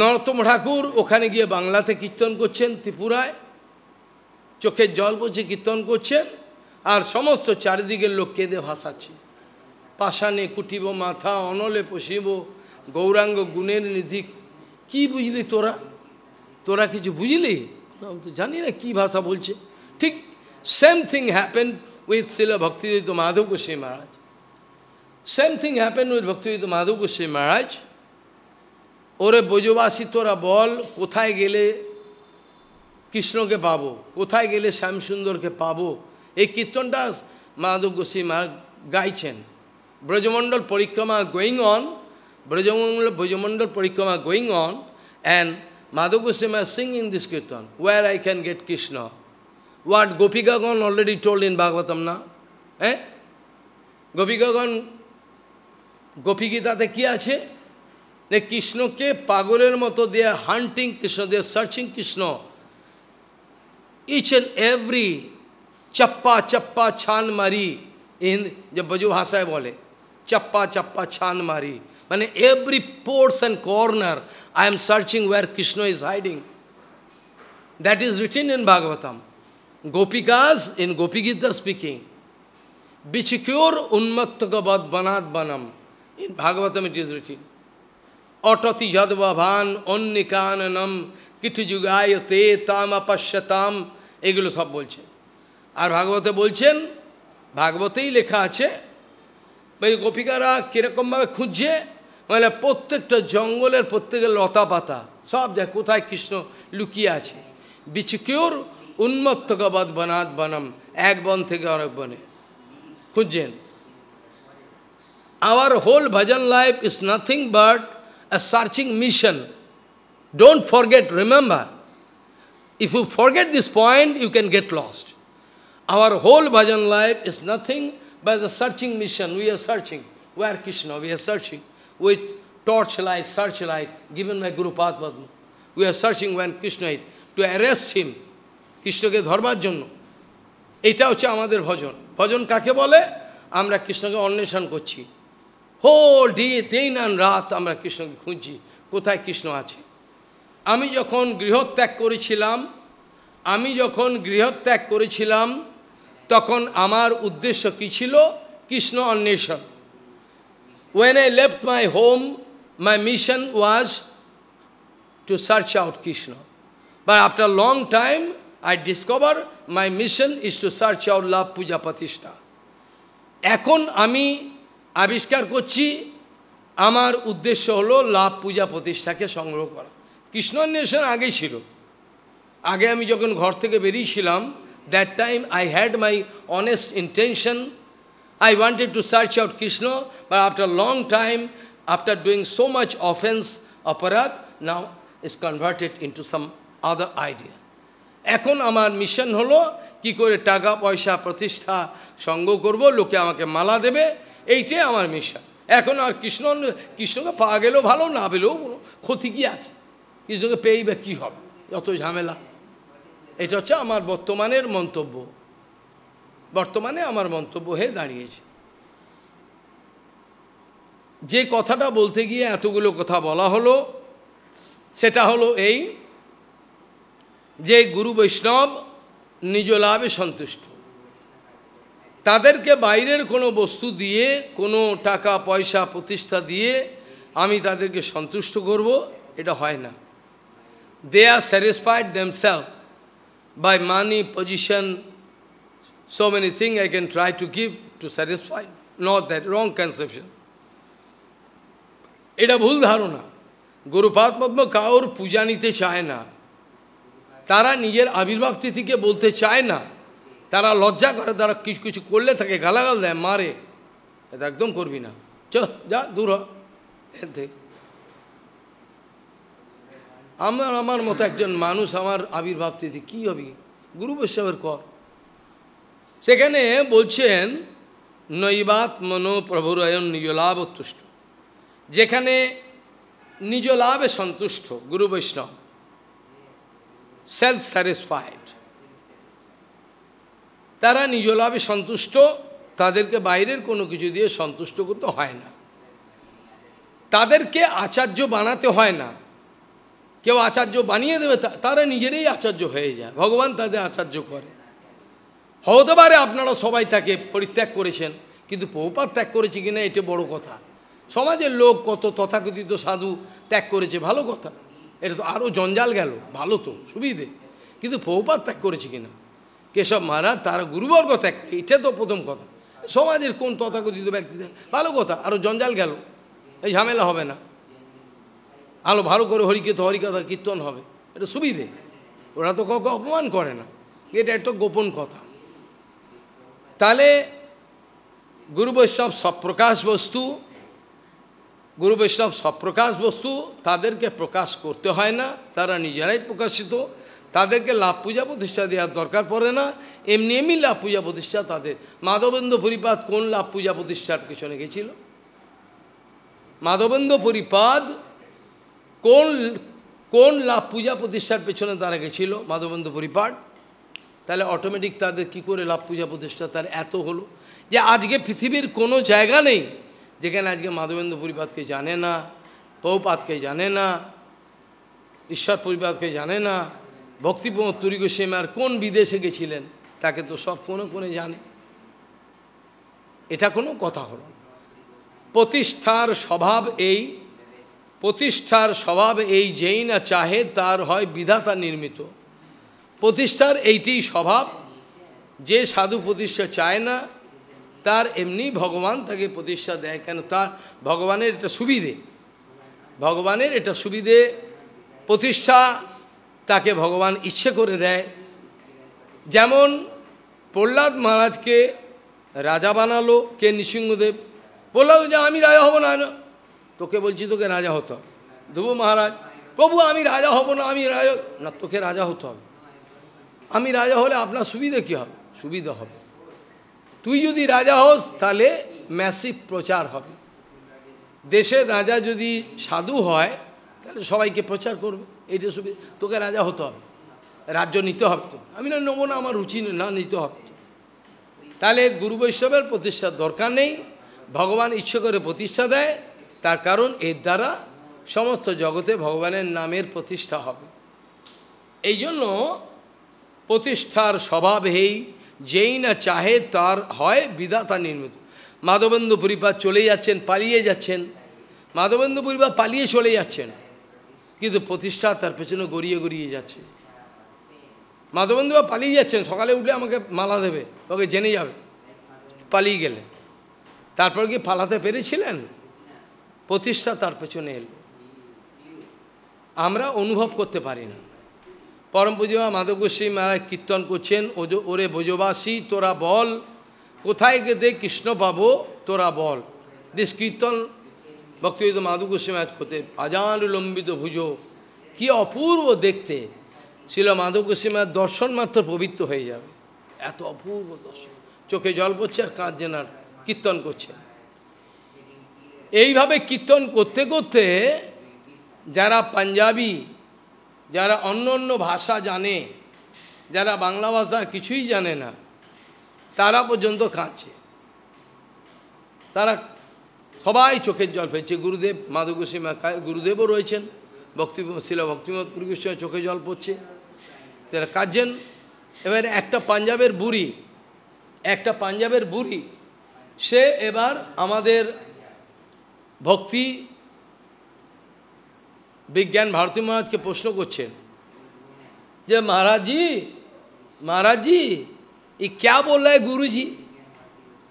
নরোত্তম ঠাকুর ওখানে গিয়ে বাংলাতে কীর্তন করছেন ত্রিপুরায় চোখের জল বলছে কীর্তন করছেন আর সমস্ত চারিদিকের লোক কেঁদে ভাসাচ্ছি পাশানে কুটিব মাথা অনলে পশিব গৌরাঙ্গ গুণের নিধি কি বুঝলি তোরা তোরা কিছু বুঝলি তো জানি না কি ভাষা বলছে ঠিক same thing happen with Srila Bhaktidayita Madhav Goswami Maharaj same thing happen with Bhaktidayita Madhav Goswami Maharaj ওরে বোজবাসী তোরা বল কোথায় গেলে কৃষ্ণকে পাবো কোথায় গেলে শ্যামসুন্দরকে পাবো এই কীর্তনটা মাধব গোস্বী মা গাইছেন ব্রজমণ্ডল parikrama going on Brajmandal Brajmandal parikrama going on and Madhav Goswami মা sing in this kirtan where I can get Krishna what গোপিকাগণ অলরেডি টোল্ড ইন ভাগবতম না হ্যাঁ গোপিকাগণ গোপীগীতাতে কি আছে যে কৃষ্ণকে পাগলের মতো দেয়া hunting Krishna they're searching Krishna each and every चप्पा चप्पा छान मारी इन जब बजू भाषा बोले चप्पा चप्पा छान मारी मैंने every pores and corner I am searching where Krishna is hiding that is written in Bhagavatam gopikas in Gopi Gita speaking बिचक्योर उन्मत्त गद बनात बनम in Bhagavatam it is written अटति जदवान अन्य काननम किट जुगाय ते ताम अपश्यताम एगुलो सब बोलছে আর ভাগবতে বলছেন ভাগবতেই লেখা আছে ওই গোপিকারা কীরকমভাবে খুঁজছে মানে প্রত্যেকটা জঙ্গলের প্রত্যেকের লতা পাতা সব যায় কোথায় কৃষ্ণ লুকিয়ে আছে বিচকিওর উন্মত্তকবাদ বনাদ বনম এক বন থেকে অনেক বনে খুঁজছেন our whole bhajan life is nothing but a searching mission don't forget remember if you forget this point you can get lost Our whole bhajan life is nothing but the searching mission. We are searching. Where Krishna? We are searching. With torchlight, searchlight, given by Guru Padma. We are searching when Krishna is, to arrest him. Krishna ke dharmat কৃষ্ণকে ধরবার জন্য এটা হচ্ছে আমাদের ভজন ভজন কাকে বলে আমরা কৃষ্ণকে অন্বেষণ করছি হোল ডে দিন আর রাত Krishna কৃষ্ণকে খুঁজছি কোথায় কৃষ্ণ আছে আমি যখন গৃহত্যাগ করেছিলাম আমি যখন গৃহত্যাগ করেছিলাম তখন আমার উদ্দেশ্য কি ছিল কৃষ্ণ অন্বেষণ when I left my home my mission was to search out Krishna but after long time I discover my mission is to search out love পূজা প্রতিষ্ঠা এখন আমি আবিষ্কার করছি আমার উদ্দেশ্য হলো লাভ পূজা প্রতিষ্ঠাকে সংগ্রহ করা কৃষ্ণ অন্বেষণ আগে ছিল আগে আমি যখন ঘর থেকে বেরিয়েছিলাম That time I had my honest intention. I wanted to search out Krishna, but after a long time, after doing so much offense, aparat, now is converted into some other idea. Ekon amar mission holo, ki kore taga paisa pratishtha সঙ্গ korbo, loke amake mala debe, eite amar mission. Ekon ar Krishna, Krishna ka গেলেও bhalo, না পেলেও কোনো ক্ষতি কি আছে কৃষ্ণকে পেয়েই বা hobe, yato jhamela. এটা হচ্ছে আমার বর্তমানের মন্তব্য বর্তমানে আমার মন্তব্য হয়ে দাঁড়িয়েছে যে কথাটা বলতে গিয়ে এতগুলো কথা বলা হলো সেটা হলো এই যে গুরু বৈষ্ণব নিজ লাভে সন্তুষ্ট তাদেরকে বাইরের কোনো বস্তু দিয়ে কোনো টাকা পয়সা প্রতিষ্ঠা দিয়ে আমি তাদেরকে সন্তুষ্ট করব এটা হয় না they are satisfied themselves by money, position, so many things I can try to give to satisfy. Not that wrong conception. এটা ভুল ধারণা গুরুপাদ পদ্ম কাউর পূজা নিতে চায় না তারা নিজের আবির্ভাব তিথিকে বলতে চায় না তারা লজ্জা করে তারা কিছু কিছু করলে তাকে গালাগাল দেয় মারে এটা একদম করবি না চ যা দূর হ এর থেকে আমার আমার মতো একজন মানুষ আমার আবির্ভাব তিথি কী হবে গুরু বৈষ্ণবের কর সেখানে বলছেন নৈবাত মনো নিজ লাভ তুষ্ট যেখানে নিজ লাভে সন্তুষ্ট গুরু বৈষ্ণব সেলফ স্যাটিসফাইড তারা নিজ লাভে সন্তুষ্ট তাদেরকে বাইরের কোনো কিছু দিয়ে সন্তুষ্ট করতে হয় না তাদেরকে আচার্য বানাতে হয় না কেউ আচার্য বানিয়ে দেবে তারা নিজেরাই আচার্য হয়ে যায় ভগবান তাদের আচার্য করে হতে পারে আপনারা সবাই তাকে পরিত্যাগ করেছেন কিন্তু প্রভুপাত ত্যাগ করেছে কিনা এটা বড় কথা সমাজের লোক কত তথাকথিত সাধু ত্যাগ করেছে ভালো কথা এটা তো আরও জঞ্জাল গেল ভালো তো সুবিধে কিন্তু প্রভুপাত ত্যাগ করেছে কিনা কেশব মহারাজ তার গুরুবর্গ ত্যাগ এটা তো প্রথম কথা সমাজের কোন তথাকথিত ব্যক্তি ভালো কথা আরও জঞ্জাল গেল এই ঝামেলা হবে না আলো ভালো করে হরিকীর্ত হরিকথা কীর্তন হবে এটা সুবিধে ওরা তো কাউকে অপমান করে না এটা একটা গোপন কথা তাহলে গুরু বৈষ্ণব সপ্রকাশ বস্তু গুরু বৈষ্ণব সপ্রকাশ বস্তু তাদেরকে প্রকাশ করতে হয় না তারা নিজেরাই প্রকাশিত তাদেরকে লাভ পূজা প্রতিষ্ঠা দেওয়ার দরকার পড়ে না এমনি এমনি লাভ পূজা প্রতিষ্ঠা তাদের মাধবেন্দ্র পরিপাদ কোন লাভ পূজা প্রতিষ্ঠার পিছনে গেছিল মাধবেন্দ্র পরিপাদ কোন কোন লাভ পূজা প্রতিষ্ঠার পেছনে তারা গেছিল মাধবেন্দ্র পরিপাট তাহলে অটোমেটিক তাদের কি করে লাভ পূজা প্রতিষ্ঠা তার এত হলো যে আজকে পৃথিবীর কোনো জায়গা নেই যেখানে আজকে মাধবেন্দ্র পরিপাতকে জানে না পৌপাতকে জানে না ঈশ্বর পরিপাতকে জানে না ভক্তি তুরি আর কোন বিদেশে গেছিলেন তাকে তো সব কোনো কোনে জানে এটা কোনো কথা হলো প্রতিষ্ঠার স্বভাব এই প্রতিষ্ঠার স্বভাব এই যেই না চাহে তার হয় বিধাতা নির্মিত প্রতিষ্ঠার এইটি স্বভাব যে সাধু প্রতিষ্ঠা চায় না তার এমনি ভগবান তাকে প্রতিষ্ঠা দেয় কেন তার ভগবানের এটা সুবিধে ভগবানের এটা সুবিধে প্রতিষ্ঠা তাকে ভগবান ইচ্ছে করে দেয় যেমন প্রহ্লাদ মহারাজকে রাজা বানালো কে নৃসিংহদেব বললাম যে আমি রাজা হব না তোকে বলছি তোকে রাজা হতে হবে ধ্রুব মহারাজ প্রভু আমি রাজা হব না আমি রাজা না তোকে রাজা হতে হবে আমি রাজা হলে আপনার সুবিধা কী হবে সুবিধা হবে তুই যদি রাজা হোস তাহলে ম্যাসিভ প্রচার হবে দেশের রাজা যদি সাধু হয় তাহলে সবাইকে প্রচার করবে এইটা সুবিধা তোকে রাজা হতে হবে রাজ্য নিতে হবে তো আমি না নেবো না আমার রুচি না নিতে হবে তাহলে গুরু বৈষ্ণবের প্রতিষ্ঠার দরকার নেই ভগবান ইচ্ছে করে প্রতিষ্ঠা দেয় তার কারণ এর দ্বারা সমস্ত জগতে ভগবানের নামের প্রতিষ্ঠা হবে এই জন্য প্রতিষ্ঠার স্বভাব হেই যেই না চাহে তার হয় বিধাতা নির্মিত মাধবেন্দু পরিবার চলে যাচ্ছেন পালিয়ে যাচ্ছেন মাধবেন্দু পরিবার পালিয়ে চলে যাচ্ছেন কিন্তু প্রতিষ্ঠা তার পেছনে গড়িয়ে গড়িয়ে যাচ্ছে মাধবেন্দুবা পালিয়ে যাচ্ছেন সকালে উঠলে আমাকে মালা দেবে ওকে জেনে যাবে পালিয়ে গেলে তারপর কি পালাতে পেরেছিলেন প্রতিষ্ঠা তার পেছনে এলো আমরা অনুভব করতে পারি না পরম পুজো মাধব গোস্বামী মহারাজ কীর্তন করছেন ওরে বোজবাসী তোরা বল কোথায় দে কৃষ্ণ পাবো তোরা বল দিস কীর্তন ভক্তিবিদ মাধু গোস্বামী মহারাজ করতে লম্বিত ভুজো কি অপূর্ব দেখতে ছিল মাধব গোস্বামী দর্শন মাত্র পবিত্র হয়ে যাবে এত অপূর্ব দর্শন চোখে জল পড়ছে আর কাঁধ আর কীর্তন করছেন এইভাবে কীর্তন করতে করতে যারা পাঞ্জাবি যারা অন্য অন্য ভাষা জানে যারা বাংলা ভাষা কিছুই জানে না তারা পর্যন্ত কাঁদছে তারা সবাই চোখের জল ফেলছে গুরুদেব মাধুকুশী মা গুরুদেবও রয়েছেন ভক্তি শিল ভক্তিমত পুরীকৃষ্ণ চোখে জল পড়ছে তারা কাঁদছেন এবার একটা পাঞ্জাবের বুড়ি একটা পাঞ্জাবের বুড়ি সে এবার আমাদের भक्ति विज्ञान भारती महाराज के प्रश्न করছেন जे महाराज जी महाराज जी ये क्या बोल रहा है गुरु जी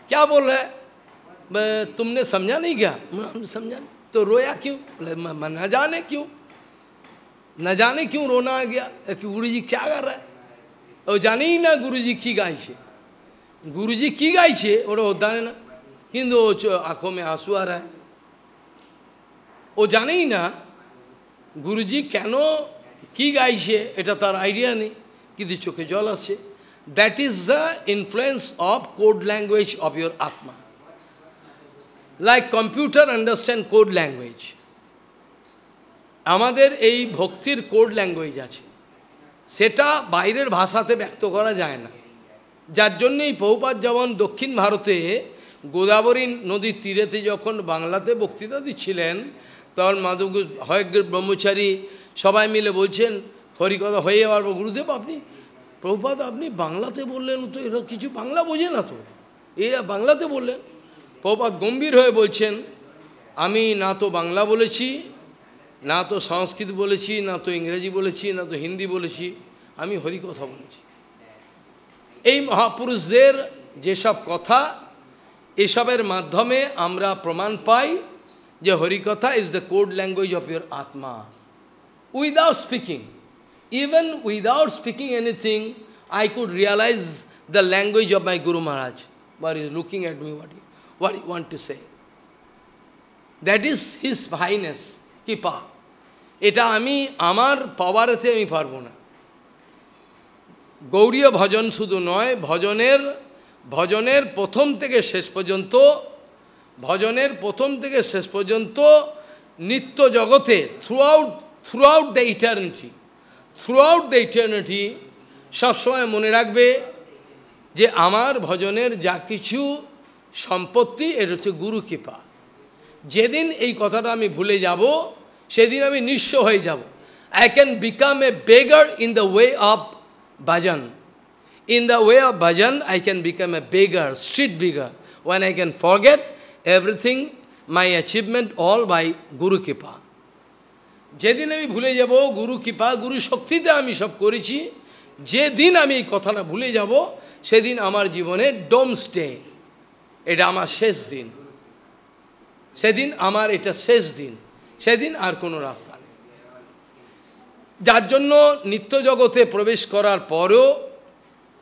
क्या बोल रहा है तुमने समझा नहीं क्या हमने समझा नहीं तो रोया क्यों बोले मैं न जाने क्यों न जाने क्यों रोना आ गया कि गुरु जी क्या कर रहा है और जाने ही ना गुरु जी की गाय से गुरु जी की गाय से और होता है ना हिंदू आंखों में आंसू आ रहा है ও জানেই না গুরুজি কেন কি গাইছে এটা তার আইডিয়া নেই কিন্তু চোখে জল আসছে that is the influence of code language of your আত্মা like computer understand code language আমাদের এই ভক্তির কোড ল্যাঙ্গুয়েজ আছে সেটা বাইরের ভাষাতে ব্যক্ত করা যায় না যার জন্যই বহুপাত যেমন দক্ষিণ ভারতে গোদাবরী নদীর তীরেতে যখন বাংলাতে বক্তৃতা দিচ্ছিলেন তখন মাধব হয়গ্র ব্রহ্মচারী সবাই মিলে বলছেন হরিকথা হয়ে যাওয়ার পর গুরুদেব আপনি প্রভুপাত আপনি বাংলাতে বললেন তো এরা কিছু বাংলা বোঝে না তো এরা বাংলাতে বললেন প্রভুপাত গম্ভীর হয়ে বলছেন আমি না তো বাংলা বলেছি না তো সংস্কৃত বলেছি না তো ইংরেজি বলেছি না তো হিন্দি বলেছি আমি হরি কথা বলেছি এই মহাপুরুষদের যেসব কথা এসবের মাধ্যমে আমরা প্রমাণ পাই যে হরিকথা is the code language of your আত্মা without speaking even without speaking anything I could realize the language of my guru Maharaj where is looking at me what what you want to say that is his ভাইনেস কৃপা এটা আমি আমার পাওয়ারেতে আমি পারব না গৌরীয় ভজন শুধু নয় ভজনের ভজনের প্রথম থেকে শেষ পর্যন্ত ভজনের প্রথম থেকে শেষ পর্যন্ত নিত্য জগতে throughout throughout the eternity throughout the eternity সবসময় মনে রাখবে যে আমার ভজনের যা কিছু সম্পত্তি এর হচ্ছে গুরু কৃপা যেদিন এই কথাটা আমি ভুলে যাব সেদিন আমি নিঃস্ব হয়ে যাব I can become a beggar in the way of bhajan in the way of bhajan, I can become a beggar street beggar one I can forget everything, my achievement all by Guru Kipa. যেদিন আমি ভুলে যাব গুরু কৃপা গুরু শক্তিতে আমি সব করেছি যেদিন আমি এই কথাটা ভুলে যাব সেদিন আমার জীবনে ডোম স্টে এটা আমার শেষ দিন সেদিন আমার এটা শেষ দিন সেদিন আর কোনো রাস্তা নেই যার জন্য নিত্য জগতে প্রবেশ করার পরও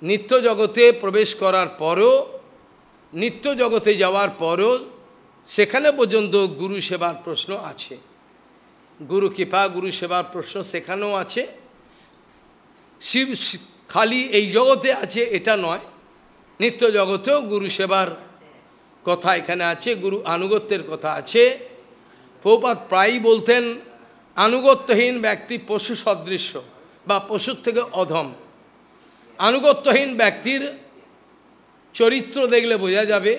নিত্য জগতে প্রবেশ করার পরও নিত্য জগতে যাওয়ার পরও সেখানে পর্যন্ত গুরু সেবার প্রশ্ন আছে গুরু কৃপা গুরু সেবার প্রশ্ন সেখানেও আছে শিব খালি এই জগতে আছে এটা নয় নিত্য জগতেও গুরু সেবার কথা এখানে আছে গুরু আনুগত্যের কথা আছে প্রপাত প্রায়ই বলতেন আনুগত্যহীন ব্যক্তি পশু সদৃশ্য বা পশুর থেকে অধম আনুগত্যহীন ব্যক্তির চরিত্র দেখলে বোঝা যাবে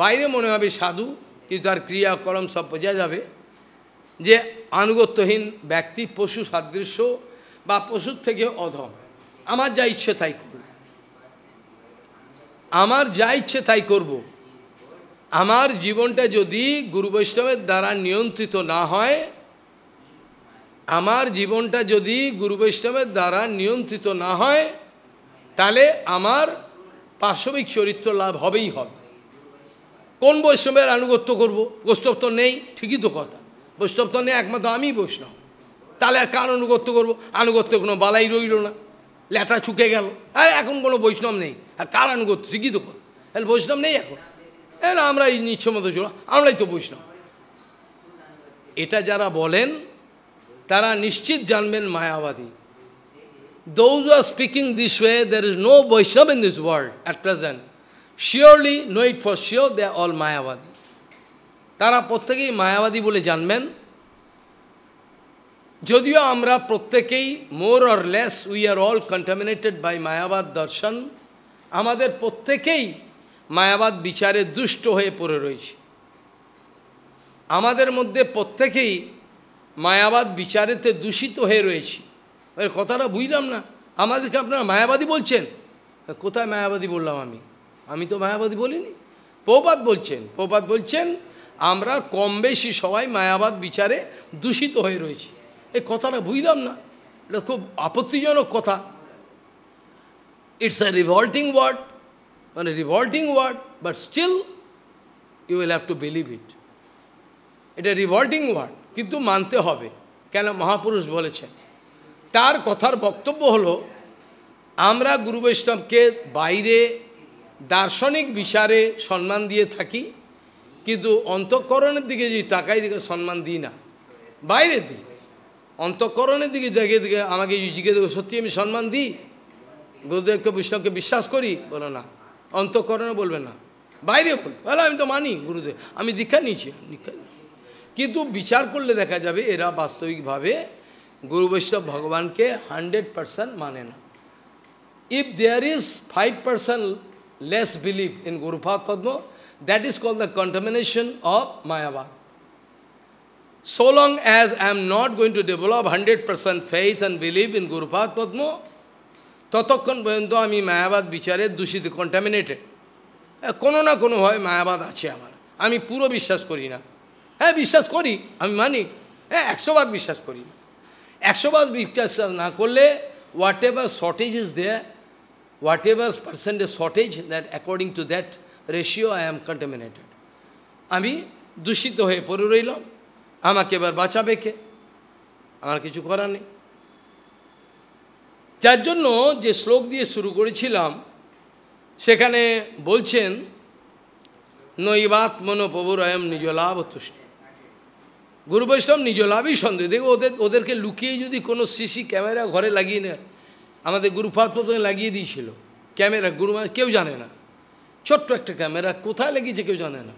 বাইরে মনে হবে সাধু কিন্তু তার ক্রিয়াকরম সব বোঝা যাবে যে আনুগত্যহীন ব্যক্তি পশু সাদৃশ্য বা পশুর থেকে অধম আমার যা ইচ্ছে তাই করব আমার যা ইচ্ছে তাই করব আমার জীবনটা যদি গুরু বৈষ্ণবের দ্বারা নিয়ন্ত্রিত না হয় আমার জীবনটা যদি গুরু বৈষ্ণবের দ্বারা নিয়ন্ত্রিত না হয় তাহলে আমার পাশবিক চরিত্র লাভ হবেই হবে কোন বৈষ্ণবের আনুগত্য করব বৈষ্ণব তো নেই ঠিকই তো কথা বৈষ্ণব তো নেই একমাত্র আমি বৈষ্ণব তাহলে আর কার আনুগত্য করবো আনুগত্য কোনো বালাই রইল না ল্যাটা চুকে গেল আর এখন কোনো বৈষ্ণব নেই আর কার আনুগত্য ঠিকই তো কথা তাহলে বৈষ্ণব নেই এখন হ্যাঁ আমরা এই নিচ্ছ মতো ছিল আমরাই তো বৈষ্ণব এটা যারা বলেন তারা নিশ্চিত জানবেন মায়াবাদী those are speaking this way way, is no Vaishnava in this world at present surely no it for sure they all মায়াবাদী তারা প্রত্যেকেই মায়াবাদী বলে জানবেন যদিও আমরা প্রত্যেকেই more or less we are all contaminated by মায়াবাদ দর্শন আমাদের প্রত্যেকেই মায়াবাদ বিচারে দুষ্ট হয়ে পড়ে রয়েছে আমাদের মধ্যে প্রত্যেকেই মায়াবাদ বিচারেতে দূষিত হয়ে রয়েছি এর কথাটা বুঝলাম না আমাদেরকে আপনারা মায়াবাদী বলছেন কোথায় মায়াবাদী বললাম আমি আমি তো মায়াবাদী বলিনি প্রবাদ বলছেন প্রবাদ বলছেন আমরা কম বেশি সবাই মায়াবাদ বিচারে দূষিত হয়ে রয়েছি এই কথাটা বুঝলাম না এটা খুব আপত্তিজনক কথা ইটস এ রিভল্টিং ওয়ার্ড মানে revolting word but still you will have to believe it এটা রিভল্টিং ওয়ার্ড কিন্তু মানতে হবে কেন মহাপুরুষ বলেছেন তার কথার বক্তব্য হলো আমরা গুরু বৈষ্ণবকে বাইরে দার্শনিক বিচারে সম্মান দিয়ে থাকি কিন্তু অন্তঃকরণের দিকে যদি টাকাই দিকে সম্মান দিই না বাইরে দিই অন্তঃকরণের দিকে দেখে দিকে আমাকে জিজ্ঞেস দেবো সত্যি আমি সম্মান দিই গুরুদেবকে বৈষ্ণবকে বিশ্বাস করি বলো না অন্তঃকরণে বলবে না বাইরে বল বলো আমি তো মানি গুরুদেব আমি দীক্ষা নিয়েছি দীক্ষা কিন্তু বিচার করলে দেখা যাবে এরা বাস্তবিকভাবে গুরু বৈষ্ণব ভগবানকে হান্ড্রেড পারসেন্ট মানে না if there is five percent less belief in Guru Padma, that is called the contamination of Mayavad. So long as I am not going to develop 100% faith and belief in Guru Padma, ততক্ষণ পর্যন্ত আমি মায়াবাদ বিচারে দূষিত কন্টামিনেটেড কোনো না কোনোভাবে মায়াবাদ আছে আমার আমি পুরো বিশ্বাস করি না হ্যাঁ বিশ্বাস করি আমি মানি হ্যাঁ একশোবার বিশ্বাস করি না একশোবার বিশ্বাস না করলে whatever shortage is there whatever percentage shortage, that according to that ratio I am contaminated. আমি দূষিত হয়ে পড়ে রইলাম আমাকে এবার বাঁচাবে কে আমার কিছু করার নেই যার জন্য যে শ্লোক দিয়ে শুরু করেছিলাম সেখানে বলছেন নৈবাত নৈবাত্মন প্রভুরয়ম নিজ লাভ তুষ্ট গুরু বৈষ্ণব নিজ লাভই সন্দেহ দেখবো ওদের ওদেরকে লুকিয়ে যদি কোনো সিসি ক্যামেরা ঘরে লাগিয়ে নেয় আমাদের গুরুপাদ প্রথমে লাগিয়ে দিয়েছিল ক্যামেরা গুরু মানে কেউ জানে না ছোট্ট একটা ক্যামেরা কোথায় লেগেছে কেউ জানে না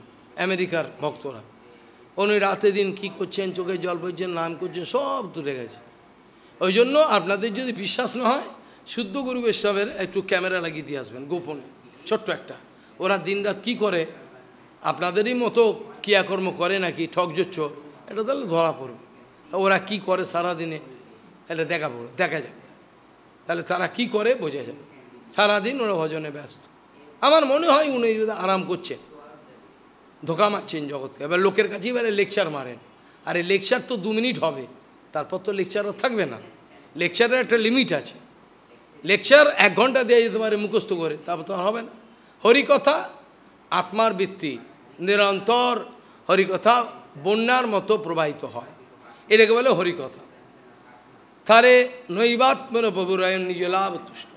আমেরিকার ভক্তরা উনি রাতে দিন কি করছেন চোখে জল পড়ছেন নাম করছেন সব তুলে গেছে ওই জন্য আপনাদের যদি বিশ্বাস না হয় শুদ্ধ গুরু বৈষ্ণবের একটু ক্যামেরা লাগিয়ে দিয়ে আসবেন গোপনে ছোট্ট একটা ওরা দিনরাত কী করে আপনাদেরই মতো ক্রিয়াকর্ম করে নাকি ঠকজোচ্ছ এটা তাহলে ধরা পড়বে ওরা কি করে সারাদিনে এটা দেখা পড়বে দেখা যাবে তাহলে তারা কি করে বোঝা যাবে সারাদিন ওরা ভজনে ব্যস্ত আমার মনে হয় উনি যদি আরাম করছেন ধোকা মারছেন জগৎকে এবার লোকের কাছে এবারে লেকচার মারেন আর এই লেকচার তো দু মিনিট হবে তারপর তো লেকচার আর থাকবে না লেকচারের একটা লিমিট আছে লেকচার এক ঘন্টা দেওয়া যেতে পারে মুখস্থ করে তারপর তো হবে না হরিকথা আত্মার বৃত্তি নিরন্তর হরিকথা বন্যার মতো প্রবাহিত হয় এটাকে বলে হরিকথা তারে নৈবাত্মন প্রভুরায়ণ নিজ লাভ তুষ্ট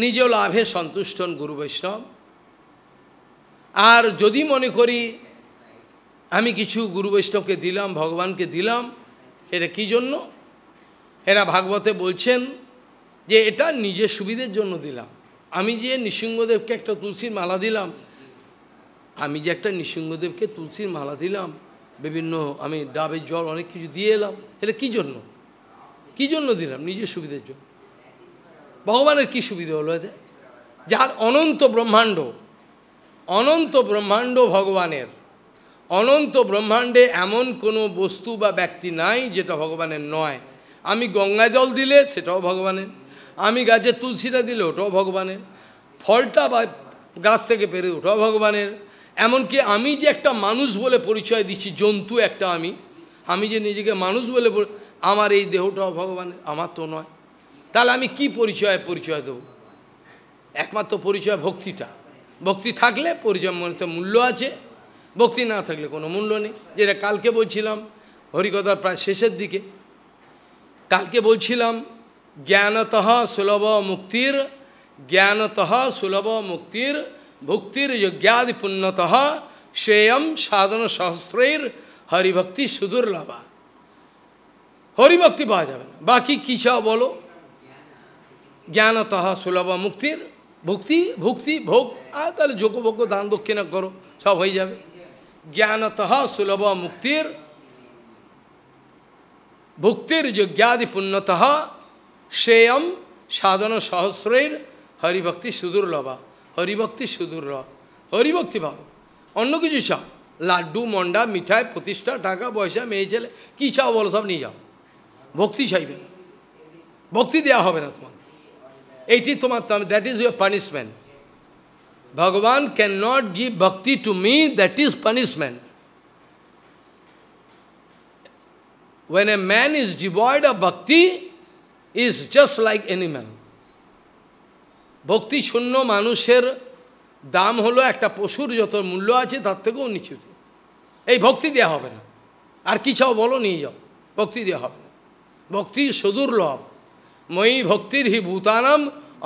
নিজ লাভে সন্তুষ্টন গুরু বৈষ্ণব আর যদি মনে করি আমি কিছু গুরু বৈষ্ণবকে দিলাম ভগবানকে দিলাম এটা কি জন্য এরা ভাগবতে বলছেন যে এটা নিজের সুবিধের জন্য দিলাম আমি যে নৃসিংহদেবকে একটা তুলসীর মালা দিলাম আমি যে একটা নৃসিংহদেবকে তুলসীর মালা দিলাম বিভিন্ন আমি ডাবের জল অনেক কিছু দিয়ে এলাম এটা কী জন্য কী জন্য দিলাম নিজের সুবিধার জন্য ভগবানের কী সুবিধা হলো এতে যার অনন্ত ব্রহ্মাণ্ড অনন্ত ব্রহ্মাণ্ড ভগবানের অনন্ত ব্রহ্মাণ্ডে এমন কোনো বস্তু বা ব্যক্তি নাই যেটা ভগবানের নয় আমি গঙ্গা জল দিলে সেটাও ভগবানের আমি গাছে তুলসীটা দিলে ওটাও ভগবানের ফলটা বা গাছ থেকে পেরে ওটাও ভগবানের এমনকি আমি যে একটা মানুষ বলে পরিচয় দিচ্ছি জন্তু একটা আমি আমি যে নিজেকে মানুষ বলে আমার এই দেহটাও ভগবানের আমার তো নয় তাহলে আমি কি পরিচয় পরিচয় দেব একমাত্র পরিচয় ভক্তিটা ভক্তি থাকলে পরিচয় মনে মূল্য আছে ভক্তি না থাকলে কোনো মূল্য নেই যেটা কালকে বলছিলাম হরিকথার প্রায় শেষের দিকে কালকে বলছিলাম জ্ঞানতঃ সুলভ মুক্তির জ্ঞানতঃ সুলভ মুক্তির ভক্তির যজ্ঞাদি পুণ্যত শ্রেয়ম সাধন সহস্রের হরিভক্তি সুদূর লাভা হরিভক্তি পাওয়া যাবে বাকি কী চাও বলো জ্ঞানতহ সুলভ মুক্তির ভক্তি ভক্তি ভোগ আর তাহলে যোগভোগ্য দান দক্ষিণা করো সব হয়ে যাবে জ্ঞানত সুলভ মুক্তির ভক্তির যজ্ঞাদি পুণ্যত শ্রেয়ম সাধন সহস্রের হরিভক্তি সুদূর্লভা হরিভক্তি সুদূর হরিভক্তি ভাব অন্য কিছু চাও লাড্ডু মন্ডা মিঠাই প্রতিষ্ঠা টাকা পয়সা মেয়ে ছেলে কী চাও বলো সব নিয়ে যাও ভক্তি চাইবে না ভক্তি দেওয়া হবে না তোমার এইটি তোমার দ্যাট ইজ ইউর পানিশমেন্ট ভগবান ক্যান নট গিভ ভক্তি to me that is punishment When a man is devoid of bhakti, is just like animal. ভক্তি শূন্য মানুষের দাম হলো একটা পশুর যত মূল্য আছে তার থেকেও নিচুতে এই ভক্তি দেওয়া হবে না আর কি চাও বলো নিয়ে যাও ভক্তি দেওয়া হবে না ভক্তি সুদূর্লভ মই ভক্তির হি ভূতানাম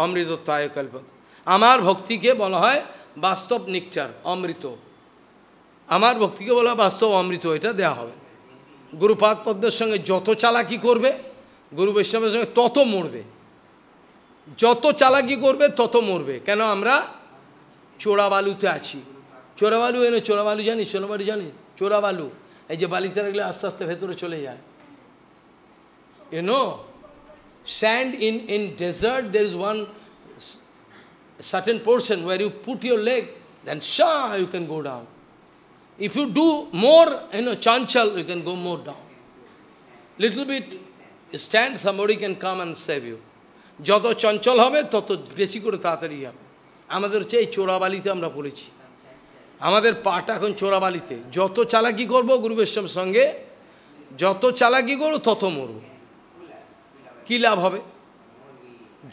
অমৃতত্বায় কল্পত আমার ভক্তিকে বলা হয় বাস্তব নিকচার অমৃত আমার ভক্তিকে বলা বাস্তব অমৃত এটা দেওয়া হবে গুরুপাদ পদ্মের সঙ্গে যত চালাকি করবে গুরু বৈষ্ণবের সঙ্গে তত মরবে যত চালাকি করবে তত মরবে কেন আমরা চোরাবালুতে আছি চোরাবালু এনে চোরাবালু জানি চোরাবালু জানি চোরাবালু এই যে বালিতে রাখলে আস্তে আস্তে ভেতরে চলে যায় You know, sand in, in desert, there is one certain portion where you put your leg, then shah, you can go down. If you do more, you know, chanchal, you can go more down. Little bit, stand, somebody can come and save you. যত চঞ্চল হবে তত বেশি করে তাড়াতাড়ি যাবে আমাদের হচ্ছে এই চোরাবালিতে আমরা পড়েছি আমাদের পাটা এখন চোরাবালিতে যত চালাকি করব গুরু বৈষ্ণবের সঙ্গে যত চালাকি করো তত মরব কী লাভ হবে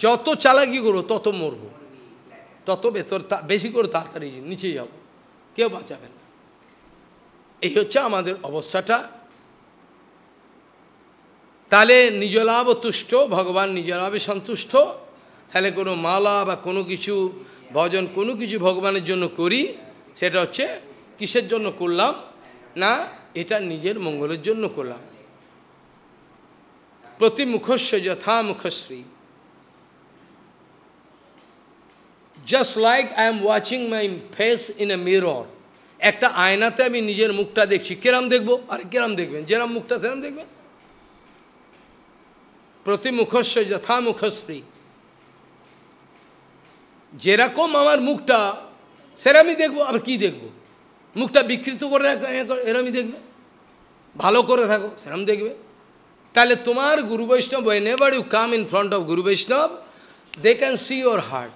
যত চালাকি করো তত মরব তত বেতর বেশি করে তাড়াতাড়ি নিচে যাব কেউ বাঁচাবে না এই হচ্ছে আমাদের অবস্থাটা তাহলে নিজলাভ তুষ্ট ভগবান নিজলাভে সন্তুষ্ট তাহলে কোনো মালা বা কোনো কিছু ভজন কোনো কিছু ভগবানের জন্য করি সেটা হচ্ছে কিসের জন্য করলাম না এটা নিজের মঙ্গলের জন্য করলাম প্রতি মুখস্ব যথা মুখশ্রী just like I am watching my face in a mirror একটা আয়নাতে আমি নিজের মুখটা দেখছি কেরাম দেখবো আর কেরাম দেখবেন যেরাম মুখটা সেরাম দেখবেন প্রতিমুখস্ব যথামুখশ্রী যেরকম আমার মুখটা সেরামই দেখবো আবার কি দেখব মুখটা বিকৃত করে এরমই দেখবে ভালো করে থাকো সেরম দেখবে তাহলে তোমার গুরু Vaishnava whenever you come in front of গুরু Vaishnava they can see your heart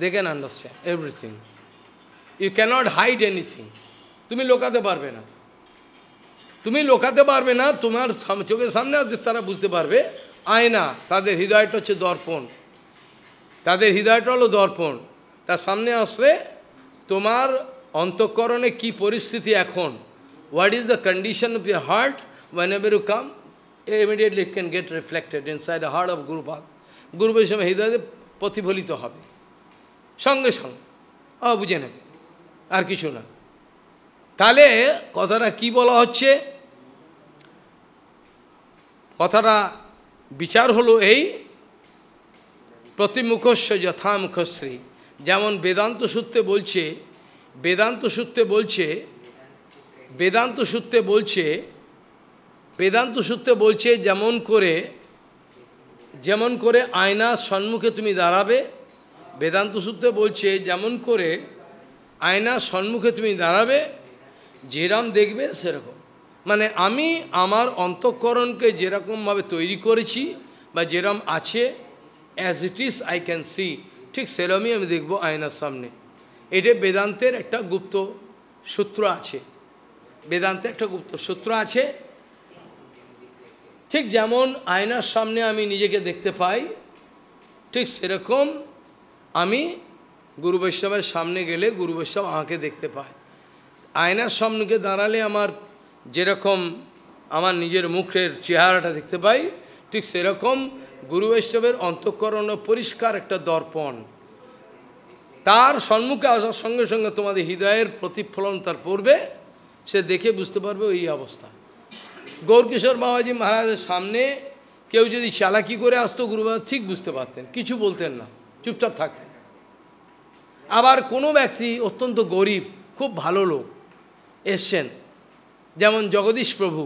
they can understand everything you can't hide anything তুমি লোকাতে পারবে না তুমি লোকাতে পারবে না তোমার চোখের সামনে তারা বুঝতে পারবে আয়না তাদের হৃদয়টা হচ্ছে দর্পণ তাদের হৃদয়টা হলো দর্পণ তার সামনে আসলে তোমার অন্তঃকরণে কি পরিস্থিতি এখন what is the condition of your heart whenever you come immediately can get reflected inside the heart of গুরুপাদ গুরু বৈষম্য হৃদয়ে প্রতিফলিত হবে সঙ্গে সঙ্গে ও বুঝে নেবে আর কিছু না তাহলে কথাটা কি বলা হচ্ছে কথাটা বিচার হলো এই প্রতিমুখস্য যথামুখশ্রী যেমন বেদান্ত সূত্রে বলছে বেদান্ত সূত্রে বলছে বেদান্ত সূত্রে বলছে বেদান্ত সূত্রে বলছে যেমন করে যেমন করে আয়নার সম্মুখে তুমি দাঁড়াবে বেদান্ত সূত্রে বলছে যেমন করে আয়নার সম্মুখে তুমি দাঁড়াবে যেরাম দেখবে সেরকম মানে আমি আমার অন্তঃকরণকে যেরকমভাবে তৈরি করেছি বা যেরম আছে as it is I can see ঠিক সেরমই আমি দেখব আয়নার সামনে এটা বেদান্তের একটা গুপ্ত সূত্র আছে বেদান্তের একটা গুপ্ত সূত্র আছে ঠিক যেমন আয়নার সামনে আমি নিজেকে দেখতে পাই ঠিক সেরকম আমি গুরু বৈষ্ণবের সামনে গেলে গুরু বৈষ্ণব আমাকে দেখতে পায় আয়নার সামনেকে দাঁড়ালে আমার যেরকম আমার নিজের মুখের চেহারাটা দেখতে পাই ঠিক সেরকম গুরু বৈষ্ণবের অন্তঃকরণ পরিষ্কার একটা দর্পণ তার সম্মুখে আসার সঙ্গে সঙ্গে তোমাদের হৃদয়ের প্রতিফলন তার পড়বে সে দেখে বুঝতে পারবে ওই অবস্থা গৌরকিশোর বাবাজি মহারাজের সামনে কেউ যদি চালাকি করে আসতো গুরুবাবা ঠিক বুঝতে পারতেন কিছু বলতেন না চুপচাপ থাকতেন আবার কোনো ব্যক্তি অত্যন্ত গরিব খুব ভালো লোক এসছেন যেমন জগদীশ প্রভু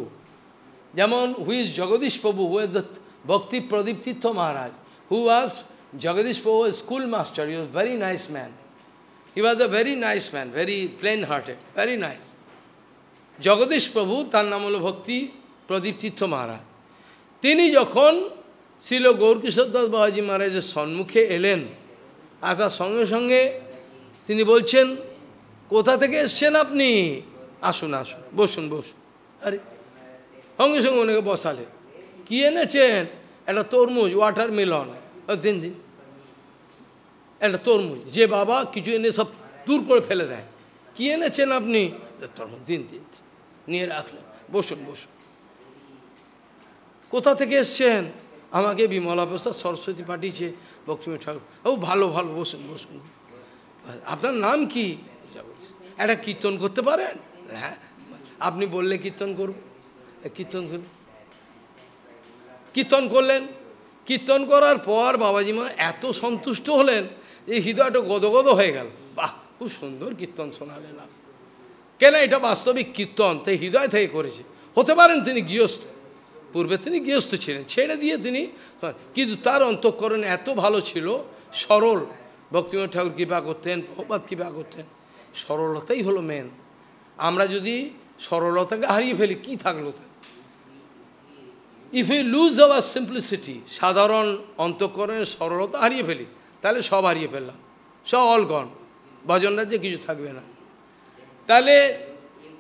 যেমন ইজ জগদীশ প্রভু হু ইজ দ্য ভক্তি প্রদীপ তীর্থ মহারাজ হু was Jagadish Prabhu school master you very nice man he was a very nice man very plain hearted very nice Jagadish Prabhu তার নাম হলো ভক্তি প্রদীপ তীর্থ মহারাজ তিনি যখন শিল গৌরকিশোর দাস বাবাজি মহারাজের সম্মুখে এলেন আসার সঙ্গে সঙ্গে তিনি বলছেন কোথা থেকে এসছেন আপনি আসুন আসুন বসুন বসুন আরে সঙ্গে সঙ্গে ওনাকে বসালে কি এনেছেন একটা তরমুজ ওয়াটার মেলন দিন দিন একটা তরমুজ যে বাবা কিছু এনে সব দূর করে ফেলে দেয় কি এনেছেন আপনি তরমুজ দিন দিন নিয়ে রাখলেন বসুন বসুন কোথা থেকে এসছেন আমাকে বিমলা প্রসাদ সরস্বতী পাঠিয়েছে বক্সমী ঠাকুর ও ভালো ভালো বসুন বসুন আপনার নাম কি একটা কীর্তন করতে পারেন হ্যাঁ আপনি বললে কীর্তন করব কীর্তন শুনি কীর্তন করলেন কীর্তন করার পর বাবাজি মা এত সন্তুষ্ট হলেন যে হৃদয়টা গদগদ হয়ে গেল বাহ খুব সুন্দর কীর্তন শোনালেন না কেন এটা বাস্তবিক কীর্তন তাই হৃদয় থেকে করেছে হতে পারেন তিনি গৃহস্থ পূর্বে তিনি গৃহস্থ ছিলেন ছেড়ে দিয়ে তিনি কিন্তু তার অন্তঃকরণ এত ভালো ছিল সরল ভক্তিম ঠাকুর কৃপা করতেন ভগবত কৃপা করতেন সরলতাই হলো মেন আমরা যদি সরলতাকে হারিয়ে ফেলি কি থাকলো তা if you lose our simplicity সাধারণ অন্তঃকরণের সরলতা হারিয়ে ফেলি তাহলে সব হারিয়ে ফেললাম সব অল গন ভজন রাজ্যে কিছু থাকবে না তাহলে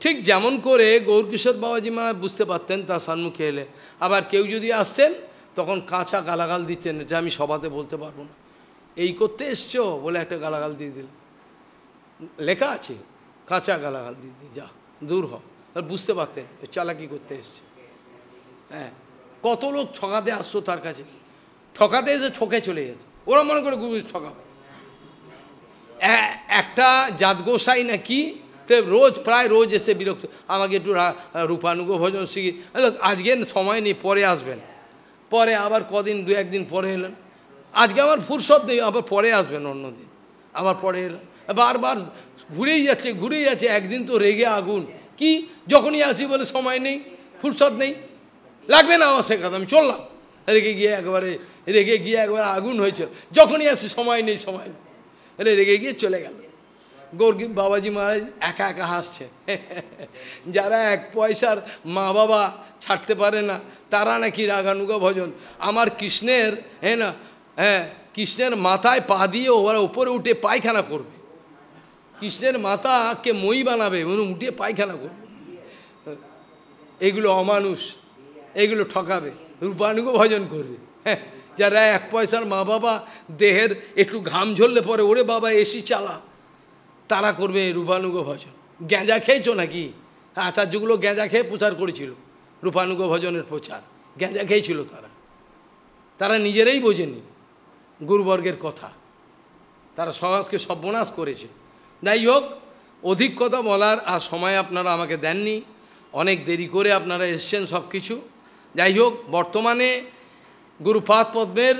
ঠিক যেমন করে গৌরকিশোর বাবাজি মা বুঝতে পারতেন তার সন্মুখে এলে আবার কেউ যদি আসতেন তখন কাঁচা গালাগাল দিতেন যে আমি সভাতে বলতে পারবো না এই করতে এসছো বলে একটা গালাগাল দিয়ে দিল লেখা আছে কাঁচা গালাগাল দিদি যা দূর হ বুঝতে পারতেন চালাকি করতে এসছে হ্যাঁ কত লোক ঠকাতে আসতো তার কাছে ঠকাতে এসে ঠকে চলে যেত ওরা মনে করে গুরু ঠকাবে একটা গোসাই নাকি তো রোজ প্রায় রোজ এসে বিরক্ত আমাকে একটু রূপানুগ ভজন শিখি আজকে সময় নেই পরে আসবেন পরে আবার কদিন দু একদিন পরে এলেন আজকে আমার ফুরসত নেই আবার পরে আসবেন অন্যদিন আবার পরে এলেন বারবার ঘুরেই যাচ্ছে ঘুরেই যাচ্ছে একদিন তো রেগে আগুন কি যখনই আসি বলে সময় নেই ফুরসত নেই লাগবে না আমার শেখাতে আমি চললাম রেগে গিয়ে একবারে রেগে গিয়ে একবার আগুন হয়েছে যখনই আসি সময় নেই সময় নেই রে রেগে গিয়ে চলে গেল গৌরী বাবাজি মহারাজ একা একা হাসছে যারা এক পয়সার মা বাবা ছাড়তে পারে না তারা নাকি রাগানুগা ভজন আমার কৃষ্ণের হ্যাঁ না হ্যাঁ কৃষ্ণের মাথায় পা দিয়ে ওরা উপরে উঠে পায়খানা করবে কৃষ্ণের মাতাকে মই বানাবে উনি উঠে পায়খানা করবে এগুলো অমানুষ এগুলো ঠকাবে রূপানুগ ভজন করবে হ্যাঁ যারা এক পয়সার মা বাবা দেহের একটু ঘাম ঝরলে পরে ওরে বাবা এসি চালা তারা করবে রূপানুগ ভজন গেঁজা খেয়েছো নাকি আচার্যগুলো গেঁজা খেয়ে প্রচার করেছিল রূপানুগ ভজনের প্রচার গেঁজা খেয়েছিল তারা তারা নিজেরাই বোঝেনি গুরুবর্গের কথা তারা সমাজকে সর্বনাশ করেছে যাই হোক অধিক কথা বলার আর সময় আপনারা আমাকে দেননি অনেক দেরি করে আপনারা এসছেন সব কিছু যাই হোক বর্তমানে গুরুপাদ পদ্মের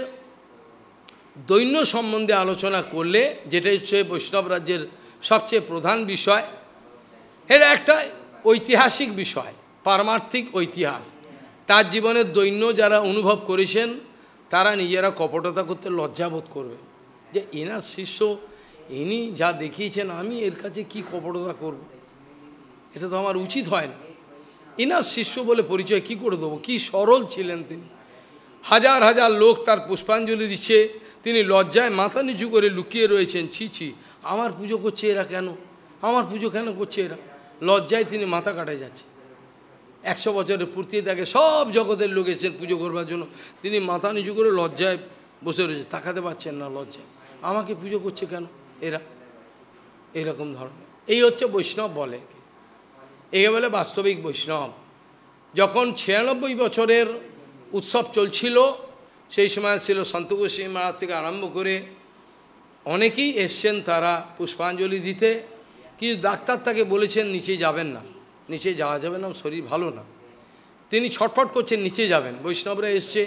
দৈন্য সম্বন্ধে আলোচনা করলে যেটা হচ্ছে বৈষ্ণব রাজ্যের সবচেয়ে প্রধান বিষয় এর একটা ঐতিহাসিক বিষয় পারমার্থিক ঐতিহাস তার জীবনের দৈন্য যারা অনুভব করেছেন তারা নিজেরা কপটতা করতে লজ্জাবোধ করবে যে এনার শিষ্য ইনি যা দেখিয়েছেন আমি এর কাছে কি কপটতা করব। এটা তো আমার উচিত হয় না ইনার শিষ্য বলে পরিচয় কি করে দেবো কি সরল ছিলেন তিনি হাজার হাজার লোক তার পুষ্পাঞ্জলি দিচ্ছে তিনি লজ্জায় মাথা নিচু করে লুকিয়ে রয়েছেন ছি ছি আমার পুজো করছে এরা কেন আমার পুজো কেন করছে এরা লজ্জায় তিনি মাথা কাটায় যাচ্ছে একশো বছরের পূর্তি তাকে সব জগতের লোক এসেছেন পুজো করবার জন্য তিনি মাথা নিচু করে লজ্জায় বসে রয়েছে তাকাতে পারছেন না লজ্জায় আমাকে পুজো করছে কেন এরা এরকম ধর্ম এই হচ্ছে বৈষ্ণব বলে একে বলে বাস্তবিক বৈষ্ণব যখন ছিয়ানব্বই বছরের উৎসব চলছিল সেই সময় ছিল সন্ত গোস্বামী মহারাজ থেকে আরম্ভ করে অনেকেই এসছেন তারা পুষ্পাঞ্জলি দিতে কিন্তু ডাক্তার তাকে বলেছেন নিচে যাবেন না নিচে যাওয়া যাবে না শরীর ভালো না তিনি ছটফট করছেন নিচে যাবেন বৈষ্ণবরা এসছে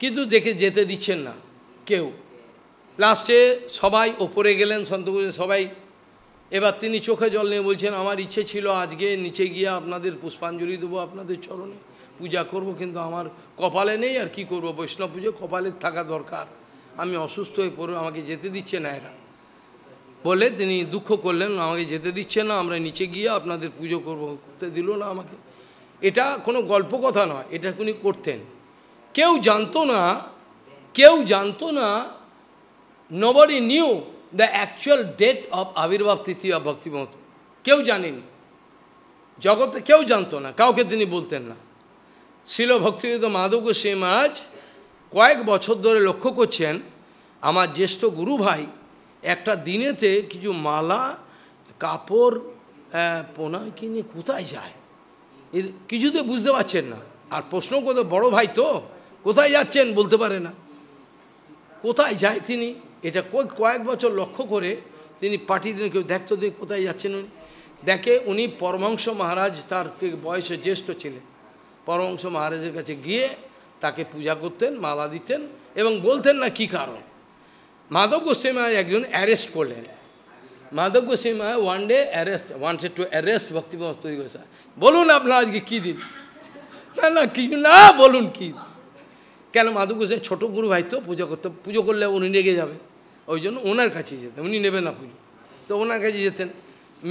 কিন্তু দেখে যেতে দিচ্ছেন না কেউ লাস্টে সবাই ওপরে গেলেন সন্তকোচন সবাই এবার তিনি চোখে জল নিয়ে বলছেন আমার ইচ্ছে ছিল আজকে নিচে গিয়ে আপনাদের পুষ্পাঞ্জলি দেবো আপনাদের চরণে পূজা করব কিন্তু আমার কপালে নেই আর কি করব বৈষ্ণব পুজো কপালে থাকা দরকার আমি অসুস্থ হয়ে পড়ে আমাকে যেতে দিচ্ছে না এরা বলে তিনি দুঃখ করলেন আমাকে যেতে দিচ্ছে না আমরা নিচে গিয়ে আপনাদের পুজো করব করতে দিল না আমাকে এটা কোনো গল্প কথা নয় এটা উনি করতেন কেউ জানতো না কেউ জানতো না nobody knew the actual date of Avirbhav Titi of Bhakti কেউ জানেনি জগতে কেউ জানতো না কাউকে তিনি বলতেন না শিল ভক্তিযুদ্ধ মাধব গোস্বী মহারাজ কয়েক বছর ধরে লক্ষ্য করছেন আমার জ্যেষ্ঠ গুরু ভাই একটা দিনেতে কিছু মালা কাপড় পোনা কিনে কোথায় যায় এর কিছুতে বুঝতে পারছেন না আর প্রশ্ন করতে বড় ভাই তো কোথায় যাচ্ছেন বলতে পারে না কোথায় যায় তিনি এটা কয়েক বছর লক্ষ্য করে তিনি পাঠিয়ে দিলেন কেউ দেখতো দেখ কোথায় যাচ্ছেন উনি দেখে উনি পরমাংস মহারাজ তার বয়সে জ্যেষ্ঠ ছিলেন পরমাংস মহারাজের কাছে গিয়ে তাকে পূজা করতেন মালা দিতেন এবং বলতেন না কি কারণ মাধব গোস্বামী মহারাজ একজন অ্যারেস্ট করলেন Madhav Goswami Maharaj one day arrest wanted to arrest Bhaktimohan তৈরি বলুন আপনার আজকে কী দিন না না কিছু না বলুন কী কেন মাধব গোস্বামী ছোটো গুরু ভাই তো পুজো করতে পুজো করলে উনি রেগে যাবে ওই জন্য ওনার কাছে যেতেন উনি নেবেন না পুজো তো ওনার কাছে যেতেন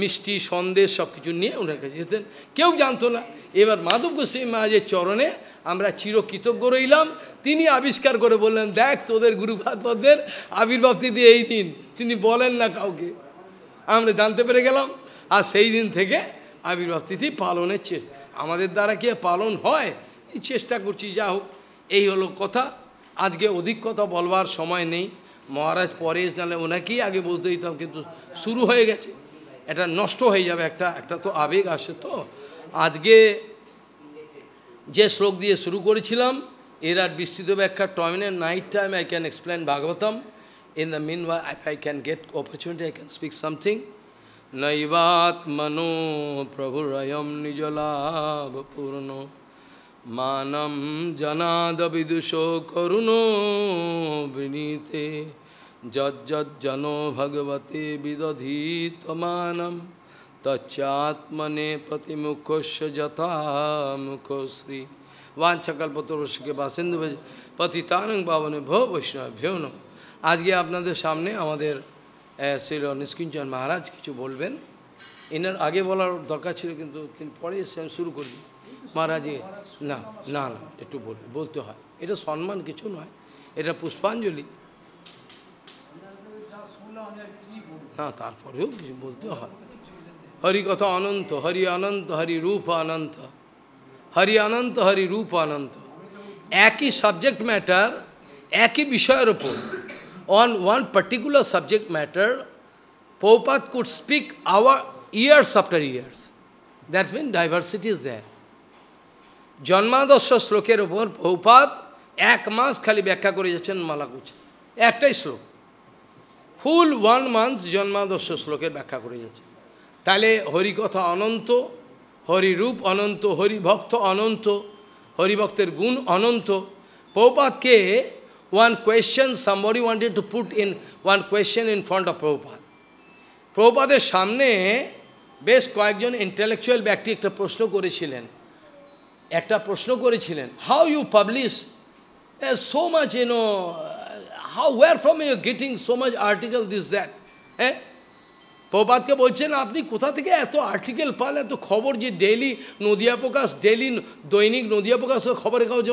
মিষ্টি সন্দেশ সব কিছু নিয়ে ওনার কাছে যেতেন কেউ জানতো না এবার মাধব গোস্বামী মহারাজের চরণে আমরা চিরকৃতজ্ঞ রইলাম তিনি আবিষ্কার করে বললেন দেখ তোদের গুরুভাতপদের আবির্ভাব তিথি এই দিন তিনি বলেন না কাউকে আমরা জানতে পেরে গেলাম আর সেই দিন থেকে আবির্ভাব তিথি পালনের চেষ্টা আমাদের দ্বারা কি পালন হয় চেষ্টা করছি যা হোক এই হলো কথা আজকে অধিক কথা বলবার সময় নেই মহারাজ পরে নাহলে ওনাকেই আগে বলতে দিতাম কিন্তু শুরু হয়ে গেছে এটা নষ্ট হয়ে যাবে একটা একটা তো আবেগ আসে তো আজকে যে শ্লোক দিয়ে শুরু করেছিলাম এর আর বিস্তৃত ব্যাখ্যা টমিনের night time I can explain Bhagavatam in the mean if I can get opportunity I can speak something Naivat mano prabhurayam পূর্ণ মানম বিদুষ করুণো বিনীতে যজ্জন ভগবতে বিদধি তমানম তচ্চাত্মনে প্রতিমুখস্য যথা মুখশ্রী বাঞ্ছাকল্পতরসকে বাসিন্দু পতিতানং পাবনে ভো বৈষ্ণভ্যো নম আজকে আপনাদের সামনে আমাদের শ্রীল নিষ্কিঞ্চন মহারাজ কিছু বলবেন এনার আগে বলার দরকার ছিল কিন্তু তিনি পরে শুরু করবি মহারাজে না না না একটু বলতে হয় এটা সম্মান কিছু নয় এটা পুষ্পাঞ্জলি না তারপরেও কিছু বলতে হয় হরি কথা অনন্ত হরি অনন্ত হরি রূপ অনন্ত হরি অনন্ত হরি রূপ অনন্ত একই সাবজেক্ট ম্যাটার একই বিষয়ের ওপর on one particular subject matter Prabhupada could speak our years after years That mean diversity is there. জন্মাদর্শ শ্লোকের ওপর বহুপাত এক মাস খালি ব্যাখ্যা করে যাচ্ছেন মালাকুচ একটাই শ্লোক ফুল ওয়ান মান্থ জন্মাদর্শ শ্লোকের ব্যাখ্যা করে যাচ্ছে তাহলে হরিকথা অনন্ত হরিরূপ অনন্ত হরিভক্ত অনন্ত হরিভক্তের গুণ অনন্ত পৌপাতকে one question somebody wanted to put in one question in front of Prabhupada. Prabhupaদের সামনে বেশ কয়েকজন ইন্টেলেকচুয়াল ব্যক্তি একটা প্রশ্ন করেছিলেন একটা প্রশ্ন করেছিলেন how you publish so much you know how were from you getting so much article this that হ্যাঁ প্রপাতকে বলছেন আপনি কোথা থেকে এত আর্টিকেল পান এত খবর যে ডেইলি নদিয়া প্রকাশ ডেইলি দৈনিক নদিয়া প্রকাশ খবরের কাগজ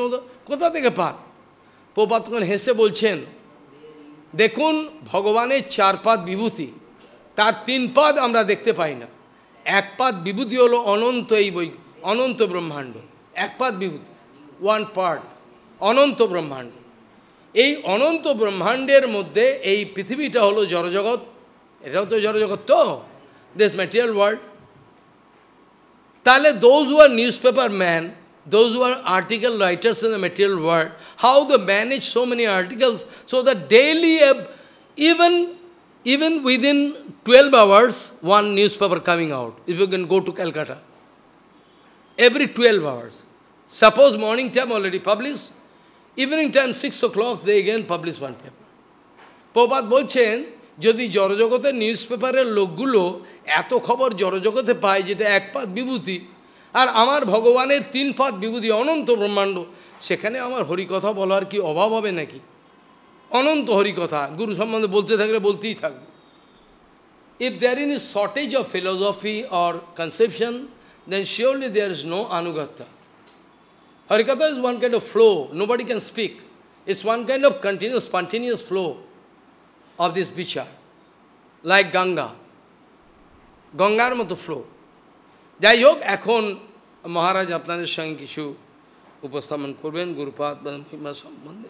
কোথা থেকে পান প্রপাতগণ হেসে বলছেন দেখুন ভগবানের চার পাদ বিভূতি তার তিন পাদ আমরা দেখতে পাই না এক পাদ বিভূতি হলো অনন্ত এই বই অনন্ত ব্রহ্মাণ্ড একপাত বিভূতি ওয়ান পার্ট অনন্ত ব্রহ্মাণ্ড এই অনন্ত ব্রহ্মাণ্ডের মধ্যে এই পৃথিবীটা হলো জড়জগৎ এটাও তো জড়জগৎ তো দিস ম্যাটেরিয়াল ওয়ার্ল্ড তাহলে those were newspaper man those were article writers in the material world how the manage so many articles so the daily even even within twelve hours one newspaper coming out if you can go to Calcutta every twelve hours Suppose morning time already published, evening time six o'clock they again publish one paper প্রবাদ বলছেন যদি জড়জগতের নিউজপেপারের লোকগুলো এত খবর জড়জগতে পায় যেটা এক পাত বিভূতি আর আমার ভগবানের তিন পাত বিভূতি অনন্ত ব্রহ্মাণ্ড সেখানে আমার হরিকথা বলার কি অভাব হবে নাকি অনন্ত হরিকথা গুরু সম্বন্ধে বলতে থাকলে বলতেই থাকবে if there in is shortage of philosophy or conception then surely there is no আনুগত্যা Harikatha is one kind of flow, nobody can speak. It's one kind of continuous, spontaneous flow of this vichar, like Ganga. Gangar mato flow. Jai yog ekhon Maharaj Aptanesh Shankishu upasthaman Kurben gurupat banamhima sammande.